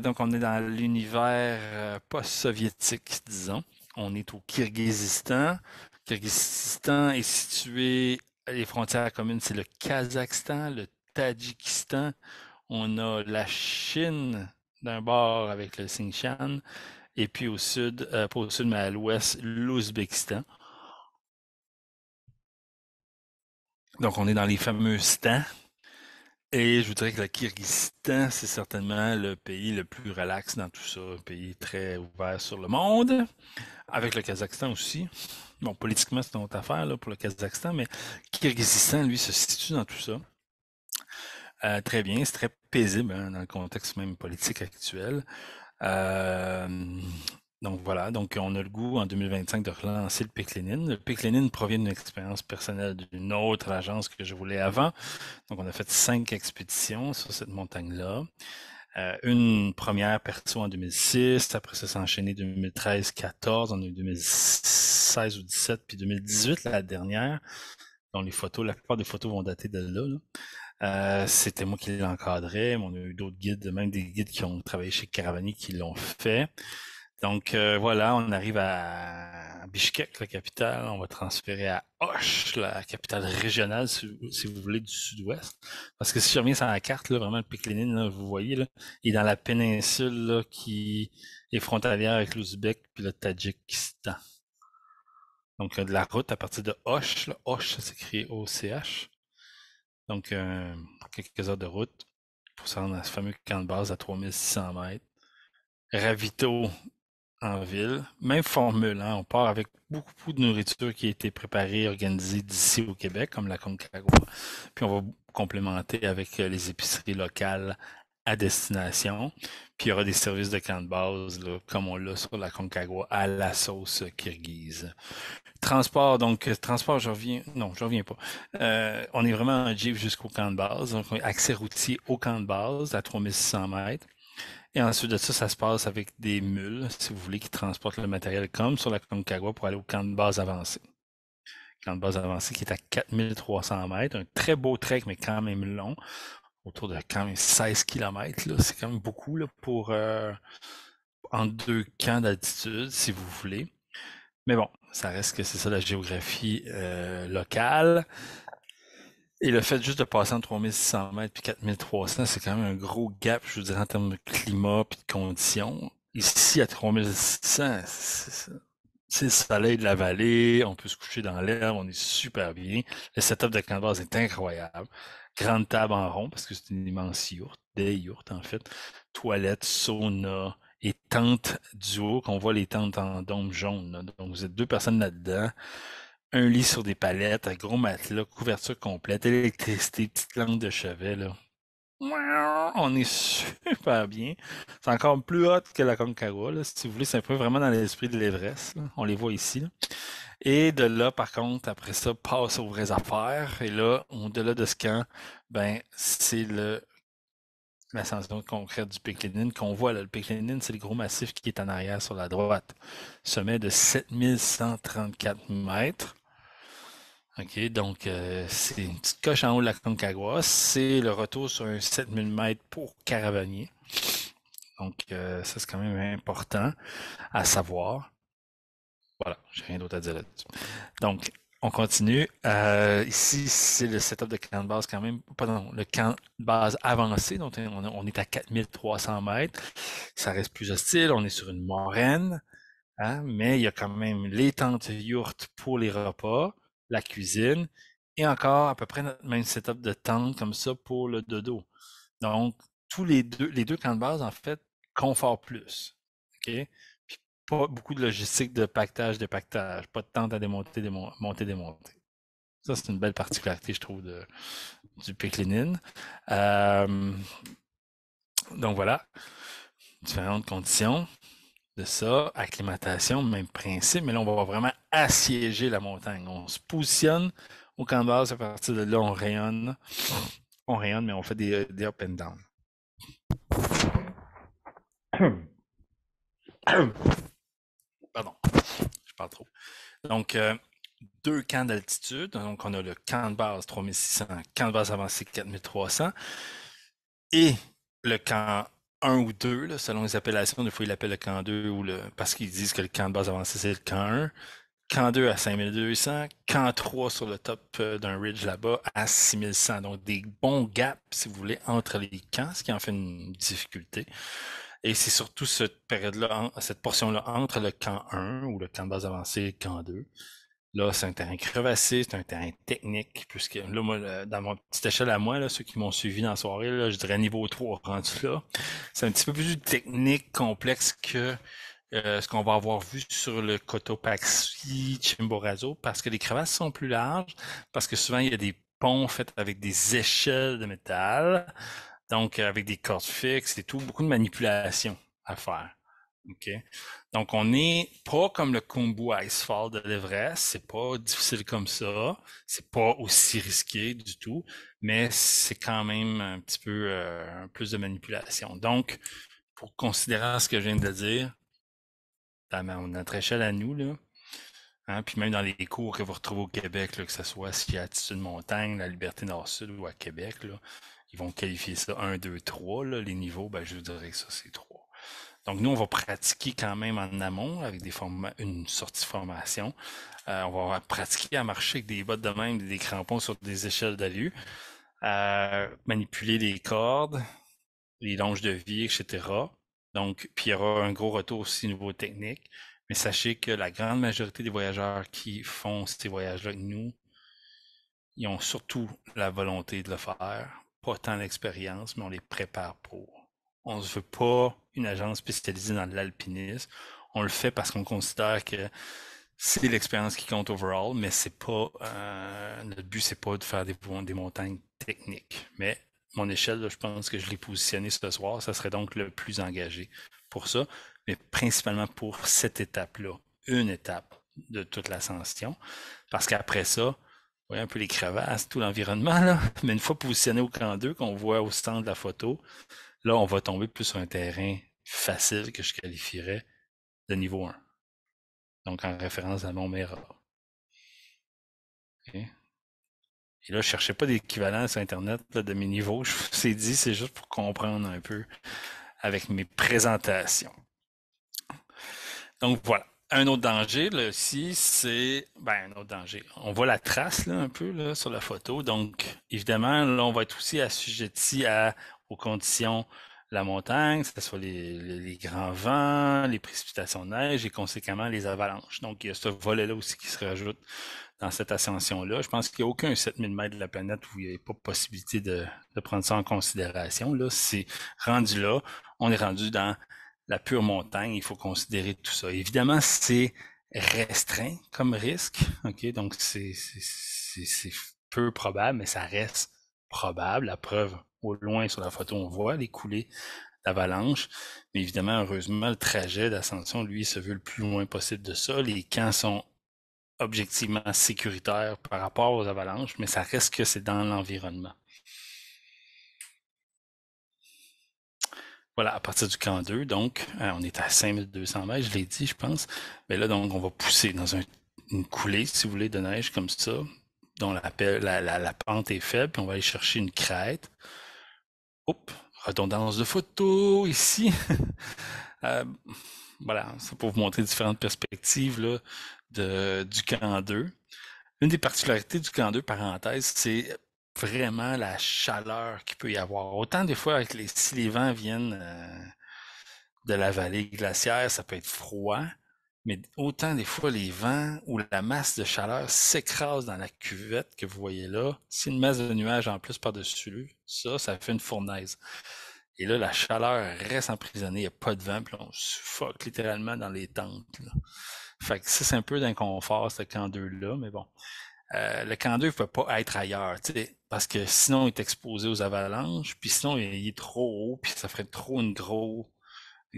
donc, on est dans l'univers post-soviétique, disons. On est au Kyrgyzstan. Kyrgyzstan est situé, les frontières communes, c'est le Kazakhstan, le Tadjikistan, on a la Chine d'un bord avec le Xinjiang, et puis au sud, euh, pas au sud, mais à l'ouest, l'Ouzbékistan. Donc, on est dans les fameux stands. Et je voudrais que le Kyrgyzstan, c'est certainement le pays le plus relax dans tout ça, un pays très ouvert sur le monde, avec le Kazakhstan aussi. Bon, politiquement, c'est une autre affaire pour le Kazakhstan, mais Kyrgyzstan, lui, se situe dans tout ça. Euh, très bien, c'est très paisible hein, dans le contexte même politique actuel. Euh, donc voilà, donc on a le goût en 2025 de relancer le Péclénine. Le Péclénine provient d'une expérience personnelle d'une autre agence que je voulais avant. Donc on a fait cinq expéditions sur cette montagne-là. Euh, une première perso en 2006, après ça s'est enchaîné 2013-14, on a eu 2016 ou 17, puis 2018 la dernière. Donc les photos, la plupart des photos vont dater de là. Euh, c'était moi qui l'encadrais, mais on a eu d'autres guides, même des guides qui ont travaillé chez Caravani qui l'ont fait. Donc euh, voilà, on arrive à Bishkek, la capitale. On va transférer à Osh, la capitale régionale, si, vous voulez, du sud-ouest. Parce que si je reviens sur la carte, là, vraiment, le vous voyez, là, il est dans la péninsule là, qui est frontalière avec l'Ouzbek puis le Tadjikistan. Donc, euh, de la route à partir de Osh. Osh, ça s'écrit O-C-H. Donc, euh, quelques heures de route pour s'en rendre à ce fameux camp de base à 3600 mètres. Ravito en ville. Même formule, hein. on part avec beaucoup de nourriture qui a été préparée et organisée d'ici au Québec, comme la Concagua. Puis on va complémenter avec euh, les épiceries locales destination. Puis il y aura des services de camp de base, comme on l'a sur la Concagua, à la sauce kirghize. Transport, donc, transport, je reviens. Non, je reviens pas. Euh, on est vraiment en jeep jusqu'au camp de base. Donc, accès routier au camp de base à 3600 mètres. Et ensuite de ça, ça se passe avec des mules, si vous voulez, qui transportent le matériel comme sur la Concagua pour aller au camp de base avancé. Camp de base avancé qui est à 4300 mètres. Un très beau trek, mais quand même long autour de quand même 16 km. C'est quand même beaucoup pour euh, en deux camps d'altitude, si vous voulez. Mais bon, ça reste que c'est ça la géographie euh, locale. Et le fait juste de passer en 3600 mètres et 4300, c'est quand même un gros gap, je vous dire, en termes de climat et de conditions. Ici, à 3600, c'est le soleil de la vallée, on peut se coucher dans l'air, on est super bien. Le setup de Canvas est incroyable grande table en rond, parce que c'est une immense yurte, des yurtes en fait, toilette, sauna et tente du haut, qu'on voit les tentes en dôme jaune. Donc vous êtes deux personnes là-dedans, un lit sur des palettes, un gros matelas, couverture complète, électricité, petite lampe de chevet. On est *laughs* super bien. C'est encore plus hot que la Concagua. Si vous voulez, c'est un peu vraiment dans l'esprit de l'Everest. On les voit ici. Et de là, par contre, après ça, passe aux vraies affaires. Et là, au-delà de ce camp, ben, c'est le concrète du pic qu'on voit. Là. Le pic c'est le gros massif qui est en arrière sur la droite. Sommet de 7134 mètres. OK, donc euh, c'est une petite coche en haut de la Concagua. C'est le retour sur un 7000 mètres pour Caravanier. Donc, euh, ça, c'est quand même important à savoir. Voilà, j'ai rien d'autre à dire là-dessus. Donc, on continue. Euh, ici, c'est le setup de camp de base quand même. Pardon, le camp de base avancé. Donc, on, est à 4300 mètres. Ça reste plus hostile. On est sur une moraine. Hein, mais il y a quand même les tentes yurtes pour les repas, la cuisine et encore à peu près notre même setup de tente comme ça pour le dodo. Donc, tous les deux, les deux camps de base, en fait, confort plus. OK? pas beaucoup de logistique de pactage, de pactage, pas de tente à démonter, démonter, monter, démonter. Ça, c'est une belle particularité, je trouve, de, du Piclinine. Euh, donc voilà, différentes conditions de ça, acclimatation, même principe, mais là, on va vraiment assiéger la montagne. On se positionne au camp de base, à partir de là, on rayonne. On rayonne, mais on fait des, des up and down. *clears throat* Pardon, je parle trop. Donc, euh, deux camps d'altitude. Donc, on a le camp de base 3600, camp de base avancé 4300 et le camp 1 ou 2, là, selon les appellations. Des fois, ils l'appellent le camp 2 ou le, parce qu'ils disent que le camp de base avancé, c'est le camp 1. Camp 2 à 5200, camp 3 sur le top euh, d'un ridge là-bas à 6100. Donc, des bons gaps, si vous voulez, entre les camps, ce qui en fait une difficulté. Et c'est surtout cette période-là, cette portion-là entre le camp 1 ou le camp de base avancé et le camp 2. Là, c'est un terrain crevassé, c'est un terrain technique, puisque là, euh, dans mon petite échelle à moi, ceux qui m'ont suivi dans la soirée, je dirais niveau 3 rendu là. C'est un petit peu plus technique, complexe que euh, ce qu'on va avoir vu sur le Cotopaxi, Chimborazo, parce que les crevasses sont plus larges, parce que souvent il y a des ponts faits avec des échelles de métal. Donc, euh, avec des cordes fixes et tout, beaucoup de manipulation à faire. Donc, on n'est pas comme le combo Icefall de l'Everest. C'est pas difficile comme ça. C'est pas aussi risqué du tout. Mais c'est quand même un petit peu euh, plus de manipulation. Donc, pour considérer ce que je viens de dire, à ben, ben, notre échelle à nous, là, hein, puis même dans les cours que vous retrouvez au Québec, que ce soit si à de Montagne, la Liberté Nord-Sud ou à Québec, ils vont qualifier ça 1, 2, 3. les niveaux, ben, je dirais que ça, c'est 3. Donc, nous, on va pratiquer quand même en amont avec des formes une sortie formation. Euh, on va pratiquer à marcher avec des bottes de même, des crampons sur des échelles d'alu. euh, manipuler les cordes, les longes de vie, etc. Donc, puis il y aura un gros retour aussi au niveau technique. Mais sachez que la grande majorité des voyageurs qui font ces voyages-là avec nous, ils ont surtout la volonté de le faire pas tant l'expérience, mais on les prépare pour. On ne veut pas une agence spécialisée dans l'alpinisme. On le fait parce qu'on considère que c'est l'expérience qui compte overall, mais c'est pas euh, notre but, c'est pas de faire des, montagnes techniques. Mais mon échelle, je pense que je l'ai positionné ce soir, ça serait donc le plus engagé pour ça, mais principalement pour cette étape-là, une étape de toute l'ascension, parce qu'après ça, voyez un peu les crevasses, tout l'environnement, là. *laughs* Mais une fois positionné au camp 2, qu'on voit au stand de la photo, là, on va tomber plus sur un terrain facile que je qualifierais de niveau 1. Donc, en référence à mon meilleur. Et là, je cherchais pas d'équivalent sur Internet de mes niveaux. Je vous ai dit, c'est juste pour comprendre un peu avec mes présentations. Donc, voilà. Un autre danger, là, aussi, c'est. Ben, un autre danger. On voit la trace, là, un peu, là, sur la photo. Donc, évidemment, là, on va être aussi assujetti à, aux conditions la montagne, que ce soit les, grands vents, les précipitations de neige et conséquemment les avalanches. Donc, il y a ce volet-là aussi qui se rajoute dans cette ascension-là. Je pense qu'il n'y a aucun 7000 mètres de la planète où il n'y a pas possibilité de, de prendre ça en considération. Là, c'est rendu là. On est rendu dans la pure montagne, il faut considérer tout ça. Évidemment, c'est restreint comme risque, donc c'est peu probable, mais ça reste probable. La preuve, au loin sur la photo, on voit les coulées d'avalanche, mais évidemment, heureusement, le trajet d'ascension, lui, se veut le plus loin possible de ça. Les camps sont objectivement sécuritaires par rapport aux avalanches, mais ça reste que c'est dans l'environnement. Voilà, à partir du camp 2, donc, euh, on est à 5200 mètres, je l'ai dit, je pense. Mais là, donc, on va pousser dans une coulée, si vous voulez, de neige comme ça, dont la, pente est faible, puis on va aller chercher une crête. Oups, redondance de photo ici. *laughs* Euh, voilà, ça pour vous montrer différentes perspectives du camp 2. Une des particularités du camp 2, parenthèse, c'est vraiment la chaleur qu'il peut y avoir. Autant des fois, avec les, si les vents viennent euh, de la vallée glaciaire, ça peut être froid, mais autant des fois, les vents ou la masse de chaleur s'écrase dans la cuvette que vous voyez là. Si une masse de nuages en plus par-dessus, ça, ça fait une fournaise. Et là, la chaleur reste emprisonnée, il n'y a pas de vent, puis on suffoque littéralement dans les tentes. Fait que ça, c'est un peu d'inconfort, ce camp 2-là, mais bon. Euh, le camp 2 ne peut pas être ailleurs. T'sais, parce que sinon, il est exposé aux avalanches, puis sinon, il est trop haut, puis ça ferait trop une,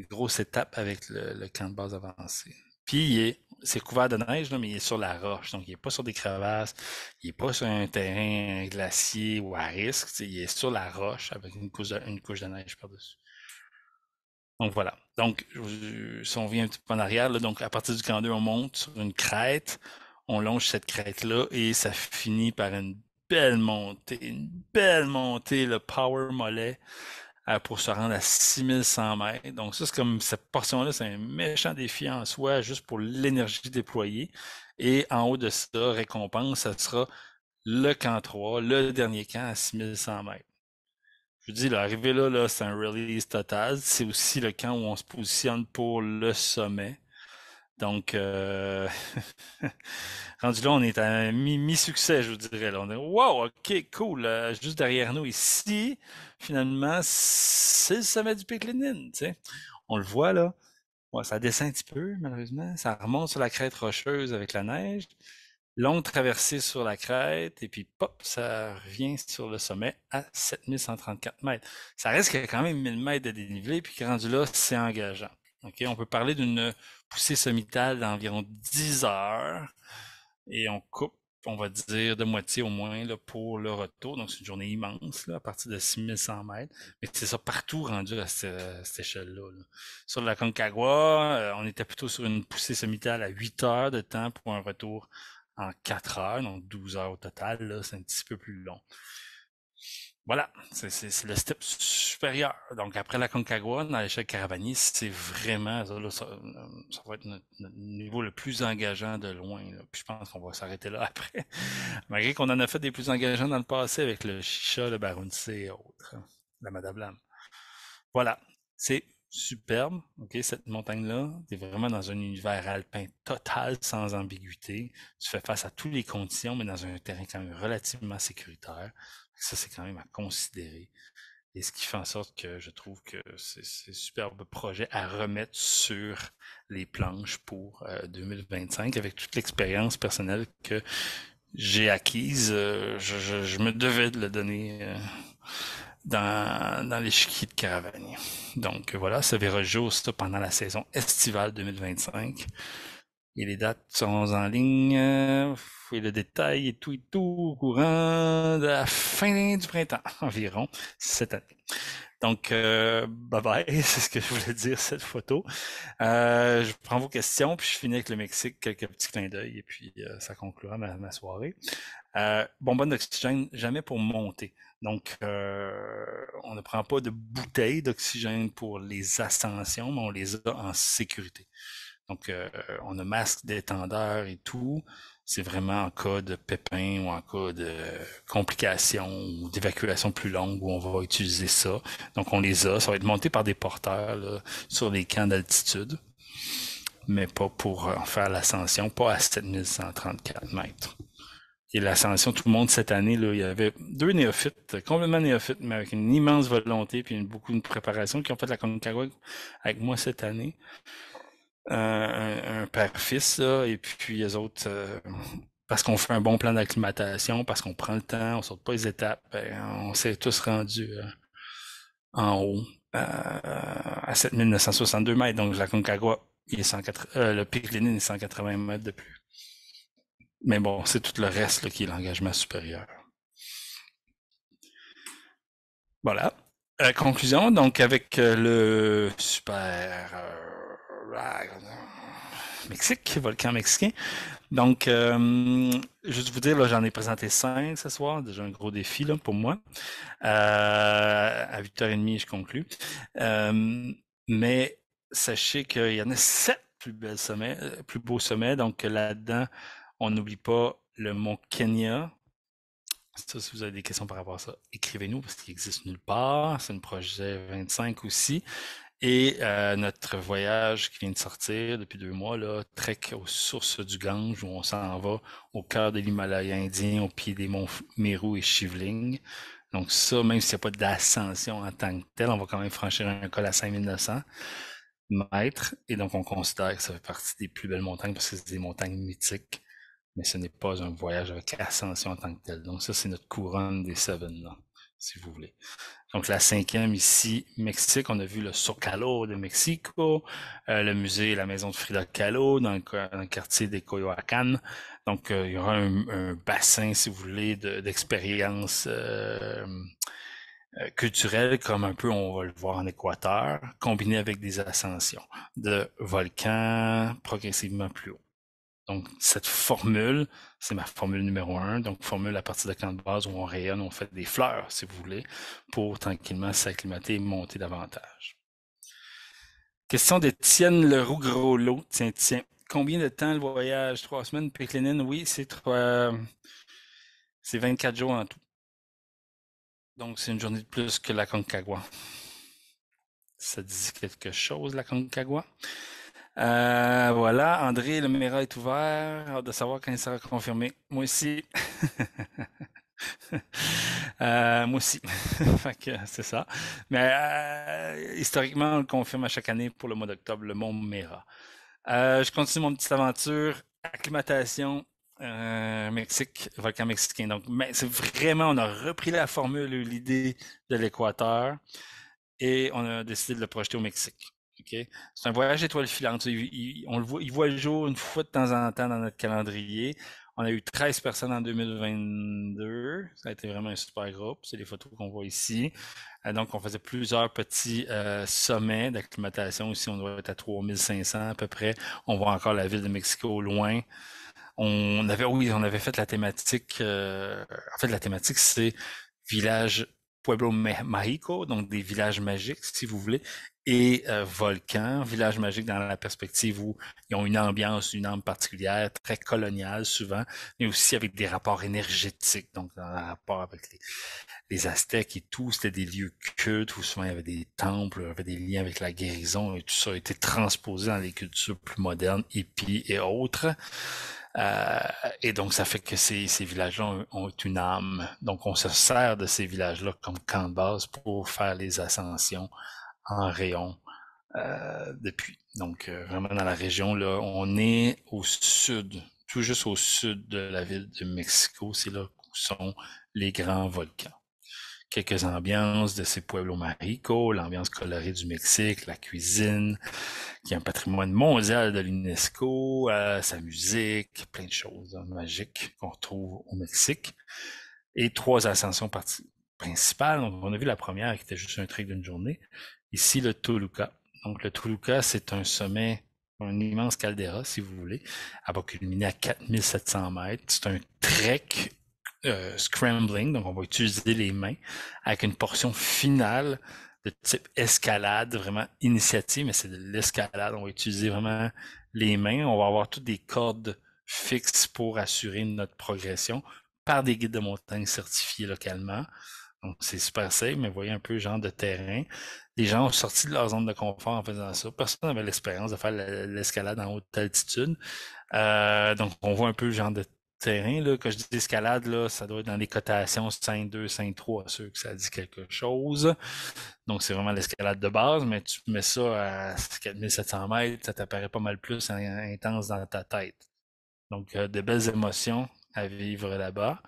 grosse étape avec le, camp de base avancé. Puis, il est couvert de neige, mais il est sur la roche, donc il n'est pas sur des crevasses, il n'est pas sur un terrain glacier ou à risque, il est sur la roche avec une couche de, couche de neige par-dessus. Donc voilà. Donc, si on vient un petit peu en arrière, donc à partir du camp 2, on monte sur une crête, on longe cette crête-là et ça finit par une belle montée, une belle montée, le power mollet euh, pour se rendre à 6100 mètres. Donc ça, c'est comme cette portion-là, c'est un méchant défi en soi, juste pour l'énergie déployée. Et en haut de ça, récompense, ça sera le camp 3, le dernier camp à 6100 mètres. Je vous dis, l'arrivée là, là, c'est un release total. C'est aussi le camp où on se positionne pour le sommet. Donc, euh, *laughs* rendu là, on est à mi-succès, je vous dirais. Là. On est, wow, OK, cool. Euh, juste derrière nous, ici, finalement, c'est le sommet du pic On le voit, là. ça descend un petit peu, malheureusement. Ça remonte sur la crête rocheuse avec la neige. Longue traversée sur la crête, et puis pop, ça revient sur le sommet à 7134 mètres. Ça reste quand même 1000 mètres de dénivelé, puis rendu là, c'est engageant. OK? On peut parler d'une poussée sommitale d'environ 10 heures et on coupe, on va dire, de moitié au moins là, pour le retour. Donc, c'est une journée immense, là, à partir de 6100 mètres. Mais c'est ça partout rendu à cette, échelle-là. Sur la Concagua, euh, on était plutôt sur une poussée sommitale à 8 heures de temps pour un retour en 4 heures, donc 12 heures au total. C'est un petit peu plus long. Voilà, c'est le step supérieur. Donc après la Concagua, dans l'échelle Caravani, c'est vraiment ça, euh, va être notre, niveau le plus engageant de loin. Puis je pense qu'on va s'arrêter là *laughs* après. Malgré qu'on en a fait des plus engageants dans le passé avec le Chicha, le Barunce et autres. Hein, la Madame Voilà. C'est superbe, ok, cette montagne-là. Tu es vraiment dans un univers alpin total, sans ambiguïté. Tu fais face à toutes les conditions, mais dans un terrain quand même relativement sécuritaire. Ça, c'est quand même à considérer. Et ce qui fait en sorte que je trouve que c'est un superbe projet à remettre sur les planches pour 2025 euh, avec toute l'expérience personnelle que j'ai acquise. Euh, je, me devais de le donner euh, dans, les l'échiquier de caravane. Donc voilà, ça verra juste pendant la saison estivale 2025. Et les dates sont en ligne. Euh, et le détail et tout et tout au courant de la fin du printemps *laughs* environ cette année. Donc, bah, bye bye, *laughs* c'est ce que je voulais dire cette photo. Euh, je prends vos questions, puis je finis avec le Mexique, quelques petits clins d'œil, et puis ça conclura ma, soirée. bonbonne d'oxygène, jamais pour monter. Donc, on ne prend pas de bouteilles d'oxygène pour les ascensions, mais on les a en sécurité. Donc, euh, on a masque d'étendeur et tout. C'est vraiment en cas de pépin ou en cas de complications ou d'évacuation plus longue où on va utiliser ça. Donc, on les a. Ça va être monté par des porteurs sur les camps d'altitude, mais pas pour euh, faire l'ascension, pas à 7134 mètres. Et l'ascension, tout le monde cette année, il y avait deux néophytes, complètement néophytes, mais avec une immense volonté puis beaucoup de préparation qui ont fait la Concagua avec moi cette année un, père-fils, et puis les autres, euh, parce qu'on fait un bon plan d'acclimatation, parce qu'on prend le temps, on ne saute pas les étapes, ben, on s'est tous rendus euh, en haut euh, à 7962 mètres. Donc la Concagua, est le pic Lénine est 180 mètres de plus. Mais bon, c'est tout le reste qui est l'engagement supérieur. Voilà. La conclusion, donc avec le super Mexique, volcan mexicain. Donc, euh, juste vous dire, j'en ai présenté cinq ce soir, déjà un gros défi pour moi. Euh, à 8h30, je conclue. Euh, mais sachez qu'il y en a sept plus, belles sommets, plus beaux sommets. Donc, là-dedans, on n'oublie pas le mont Kenya. si vous avez des questions par rapport à ça, écrivez-nous parce qu'il n'existe nulle part. C'est un projet 25 aussi. Et euh, notre voyage qui vient de sortir depuis deux mois, là, trek aux sources du Gange, où on s'en va au cœur de l'Himalaya indien, au pied des monts Meru et Shivling. Donc ça, même s'il n'y a pas d'ascension en tant que tel, on va quand même franchir un col à 5900 mètres. Et donc, on considère que ça fait partie des plus belles montagnes parce que c'est des montagnes mythiques. Mais ce n'est pas un voyage avec l'ascension en tant que tel. Donc ça, c'est notre couronne des Seven. Là si vous voulez. Donc la cinquième ici, Mexique, on a vu le Socalo de Mexico, euh, le musée et la maison de Frida Kahlo dans le, quartier des Coyoacan. Donc euh, il y aura un, bassin, si vous voulez, d'expérience euh, culturelle comme un peu on va le voir en Équateur, combiné avec des ascensions de volcans progressivement plus haut. Donc, cette formule, c'est ma formule numéro un. Donc, formule à partir de camp de base où on rayonne, on fait des fleurs, si vous voulez, pour tranquillement s'acclimater et monter davantage. Question d'Étienne Leroux lot. Tiens, tiens. Combien de temps le voyage? Trois semaines, Péclénine? Oui, c'est trois. Euh, c'est 24 jours en tout. Donc, c'est une journée de plus que la Concagua. Ça dit quelque chose, la Concagua? Euh, voilà, André, le Mera est ouvert. Hâte de savoir quand il sera confirmé. Moi aussi. *laughs* Euh, moi aussi. *laughs* c'est ça. Mais euh, historiquement, on le confirme à chaque année pour le mois d'octobre, le mont Mera. je continue mon petite aventure. Acclimatation, Mexique, volcan mexicain. Donc, c'est vraiment, on a repris la formule, l'idée de l'équateur et on a décidé de le projeter au Mexique. C'est un voyage étoile filante. Il, on le voit, il voit le jour une fois de temps en temps dans notre calendrier. On a eu 13 personnes en 2022. Ça a été vraiment un super groupe. C'est les photos qu'on voit ici. Euh, donc, on faisait plusieurs petits euh, sommets d'acclimatation. Ici, on doit être à 3500 à peu près. On voit encore la ville de Mexico au loin. On avait, oui, on avait fait la thématique. Euh, en fait, la thématique, c'est village Pueblo Marico, donc des villages magiques, si vous voulez, et euh, volcans, Volcan, village magique dans la perspective où ils ont une ambiance, une âme particulière, très coloniale souvent, mais aussi avec des rapports énergétiques, donc dans rapport avec les, les Aztèques et tout, c'était des lieux cultes où souvent il y avait des temples, il y avait des liens avec la guérison et tout ça a été transposé dans les cultures plus modernes, hippies et autres. Euh, et donc, ça fait que ces, ces villages-là ont, une âme. Donc, on se sert de ces villages-là comme camp de base pour faire les ascensions en rayon euh, depuis. Donc, euh, vraiment dans la région, là, on est au sud, tout juste au sud de la ville de Mexico. C'est là où sont les grands volcans quelques ambiances de ces pueblos maricos, l'ambiance colorée du Mexique, la cuisine, qui est un patrimoine mondial de l'UNESCO, euh, sa musique, plein de choses magiques qu'on retrouve au Mexique. Et trois ascensions principales. Donc, on a vu la première qui était juste un trek d'une journée. Ici, le Toluca. Donc, le Toluca, c'est un sommet un immense caldera, si vous voulez. à va culminer à 4700 mètres. C'est un trek euh, scrambling, donc on va utiliser les mains, avec une portion finale de type escalade, vraiment initiative, mais c'est de l'escalade. On va utiliser vraiment les mains. On va avoir toutes des cordes fixes pour assurer notre progression par des guides de montagne certifiés localement. Donc, c'est super safe, mais voyez un peu le genre de terrain. Les gens ont sorti de leur zone de confort en faisant ça. Personne n'avait l'expérience de faire l'escalade en haute altitude. Euh, donc, on voit un peu le genre de terrain. Là, quand je dis escalade, là, ça doit être dans les cotations 5-2, 5-3, sûr que ça dit quelque chose. Donc, c'est vraiment l'escalade de base, mais tu mets ça à 4700 mètres, ça t'apparaît pas mal plus intense dans ta tête. Donc, euh, des belles émotions à vivre là-bas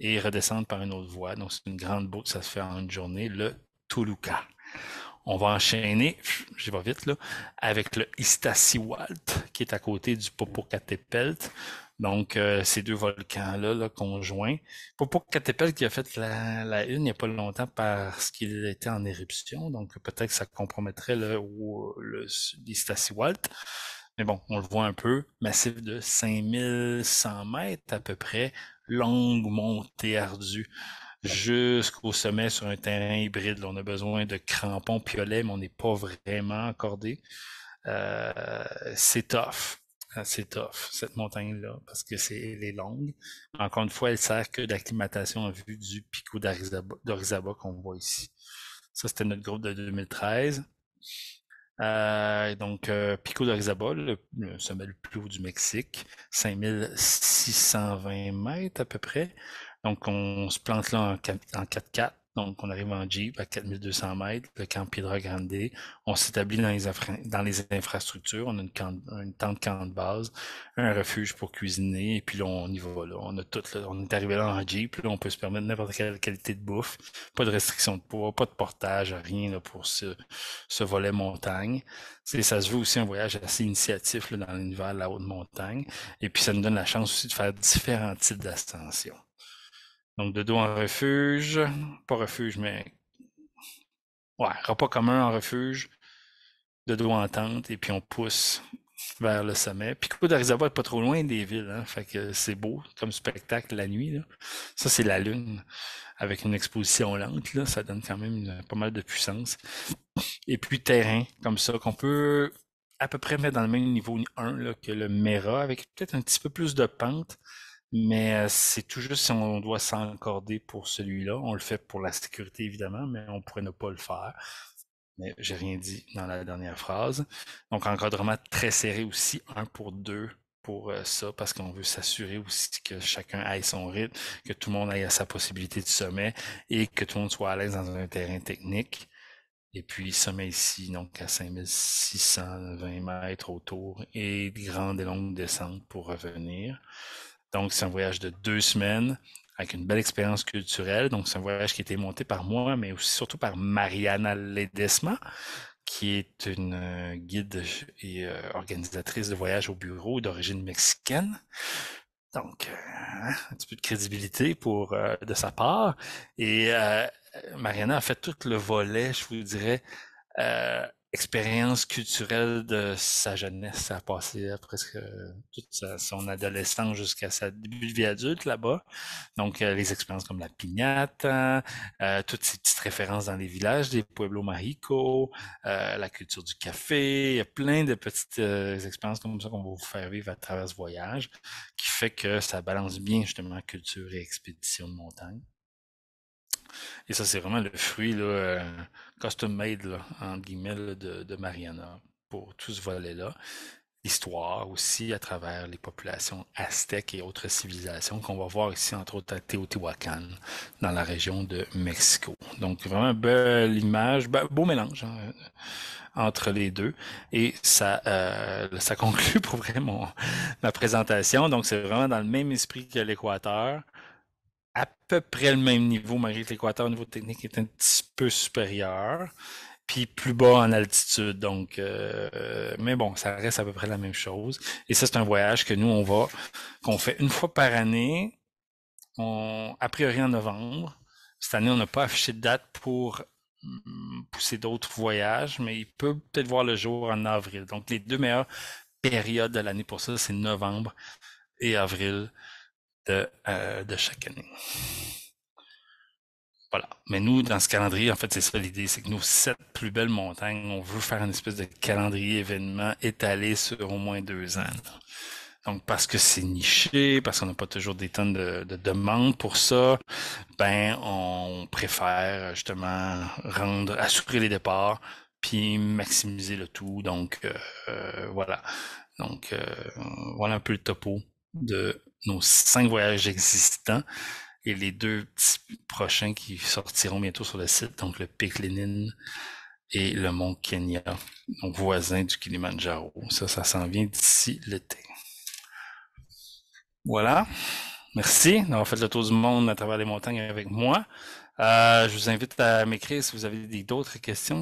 et redescendre par une autre voie. Donc, c'est une grande boucle, ça se fait en une journée, le Toluca. On va enchaîner, j'y vais vite là, avec le Istasiwalt qui est à côté du Popocatépetl. Donc, euh, ces deux volcans-là là, conjoints. Pour, pour qui a fait la, la une il n'y a pas longtemps parce qu'il était en éruption, donc peut-être que ça compromettrait le, le, Mais bon, on le voit un peu, massif de 5100 mètres à peu près, longue montée ardue jusqu'au sommet sur un terrain hybride. on a besoin de crampons piolets, mais on n'est pas vraiment accordé. Euh, c'est tough c'est tough, cette montagne-là, parce que c'est elle est longue. Encore une fois, elle sert que d'acclimatation en vue du Pico d'Orizaba qu'on voit ici. Ça, c'était notre groupe de 2013. Euh, donc, euh, Pico d'Orizaba, le, sommet le plus haut du Mexique, 5620 mètres à peu près. Donc, on se plante là en 4x4. Donc, on arrive en Jeep à 4200 mètres, le camp Piedra Grande. On s'établit dans, les infrastructures. On a une, tente, de tente camp de base, un refuge pour cuisiner. Et puis là, on y va. Là. On, a tout, on est arrivé là en Jeep. on peut se permettre n'importe quelle qualité de bouffe. Pas de restriction de poids, pas de portage, rien pour ce, ce volet montagne. Ça se veut aussi un voyage assez initiatif dans l'univers de la haute montagne. Et puis, ça nous donne la chance aussi de faire différents types d'ascensions. Donc, de dos en refuge, pas refuge, mais ouais, repas commun en refuge, de dos en tente, et puis on pousse vers le sommet. Puis de n'est pas trop loin des villes, hein, fait que c'est beau comme spectacle la nuit. Ça, c'est la lune avec une exposition lente, là, ça donne quand même pas mal de puissance. Et puis terrain, comme ça, qu'on peut à peu près mettre dans le même niveau 1 là, que le Mera, avec peut-être un petit peu plus de pente, mais euh, c'est tout juste si on doit s'encorder pour celui-là. On le fait pour la sécurité, évidemment, mais on pourrait ne pas le faire. Mais j'ai rien dit dans la dernière phrase. Donc, encadrement très serré aussi, un pour deux pour euh, ça, parce qu'on veut s'assurer aussi que chacun aille son rythme, que tout le monde aille à sa possibilité de sommet et que tout le monde soit à l'aise dans un terrain technique. Et puis, sommet ici, donc à 5620 mètres autour et grande et longue descente pour revenir. Donc, c'est un voyage de deux semaines avec une belle expérience culturelle. Donc, c'est un voyage qui a été monté par moi, mais aussi surtout par Mariana Ledesma, qui est une euh, guide et euh, organisatrice de voyage au bureau d'origine mexicaine. Donc, euh, un petit peu de crédibilité pour de sa part. Et Mariana a fait tout le volet, je vous dirais, expérience culturelle de sa jeunesse. Ça a passé presque euh, toute son adolescence jusqu'à sa début de vie adulte là-bas. Donc, euh, les expériences comme la piñata, euh, toutes ces petites références dans les villages des pueblos Marico, la culture du café. Il y a plein de petites expériences comme ça qu'on va vous faire vivre à travers ce voyage qui fait que ça balance bien justement culture et expédition de montagne. Et ça, c'est vraiment le fruit là, custom made, entre guillemets, de, Mariana pour tout ce volet-là. L'histoire aussi à travers les populations aztèques et autres civilisations qu'on va voir ici, entre autres à Teotihuacan, dans la région de Mexico. Donc, vraiment belle image, ben, beau mélange hein, euh, entre les deux. Et ça, euh, *laughs* conclut pour vrai ma présentation. Donc, c'est vraiment dans le même esprit que l'Équateur à peu près le même niveau, malgré que l'Équateur, au niveau technique, est un petit peu supérieur, puis plus bas en altitude. Donc, euh, euh, mais bon, ça reste à peu près la même chose. Et ça, c'est un voyage que nous, on va, qu'on fait une fois par année, a priori en novembre. Cette année, on n'a pas affiché de date pour mm, pousser d'autres voyages, mais il peut peut-être voir le jour en avril. Donc, les deux meilleures périodes de l'année pour ça, c'est novembre et avril. Euh, de, chaque année. Voilà. Mais nous, dans ce calendrier, en fait, c'est ça l'idée, c'est que nos sept plus belles montagnes, on veut faire une espèce de calendrier événement étalé sur au moins deux ans. Donc, parce que c'est niché, parce qu'on n'a pas toujours des tonnes de, demandes pour ça, ben, on préfère justement rendre, assurer les départs, puis maximiser le tout. Donc, euh, euh, voilà. Donc, voilà un peu le topo de nos cinq voyages existants et les deux petits prochains qui sortiront bientôt sur le site, donc le Pic Lénine et le Mont Kenya, donc voisin du Kilimanjaro. Ça, ça s'en vient d'ici l'été. Voilà. Merci d'avoir fait le tour du monde à travers les montagnes avec moi. Euh, je vous invite à m'écrire si vous avez d'autres questions.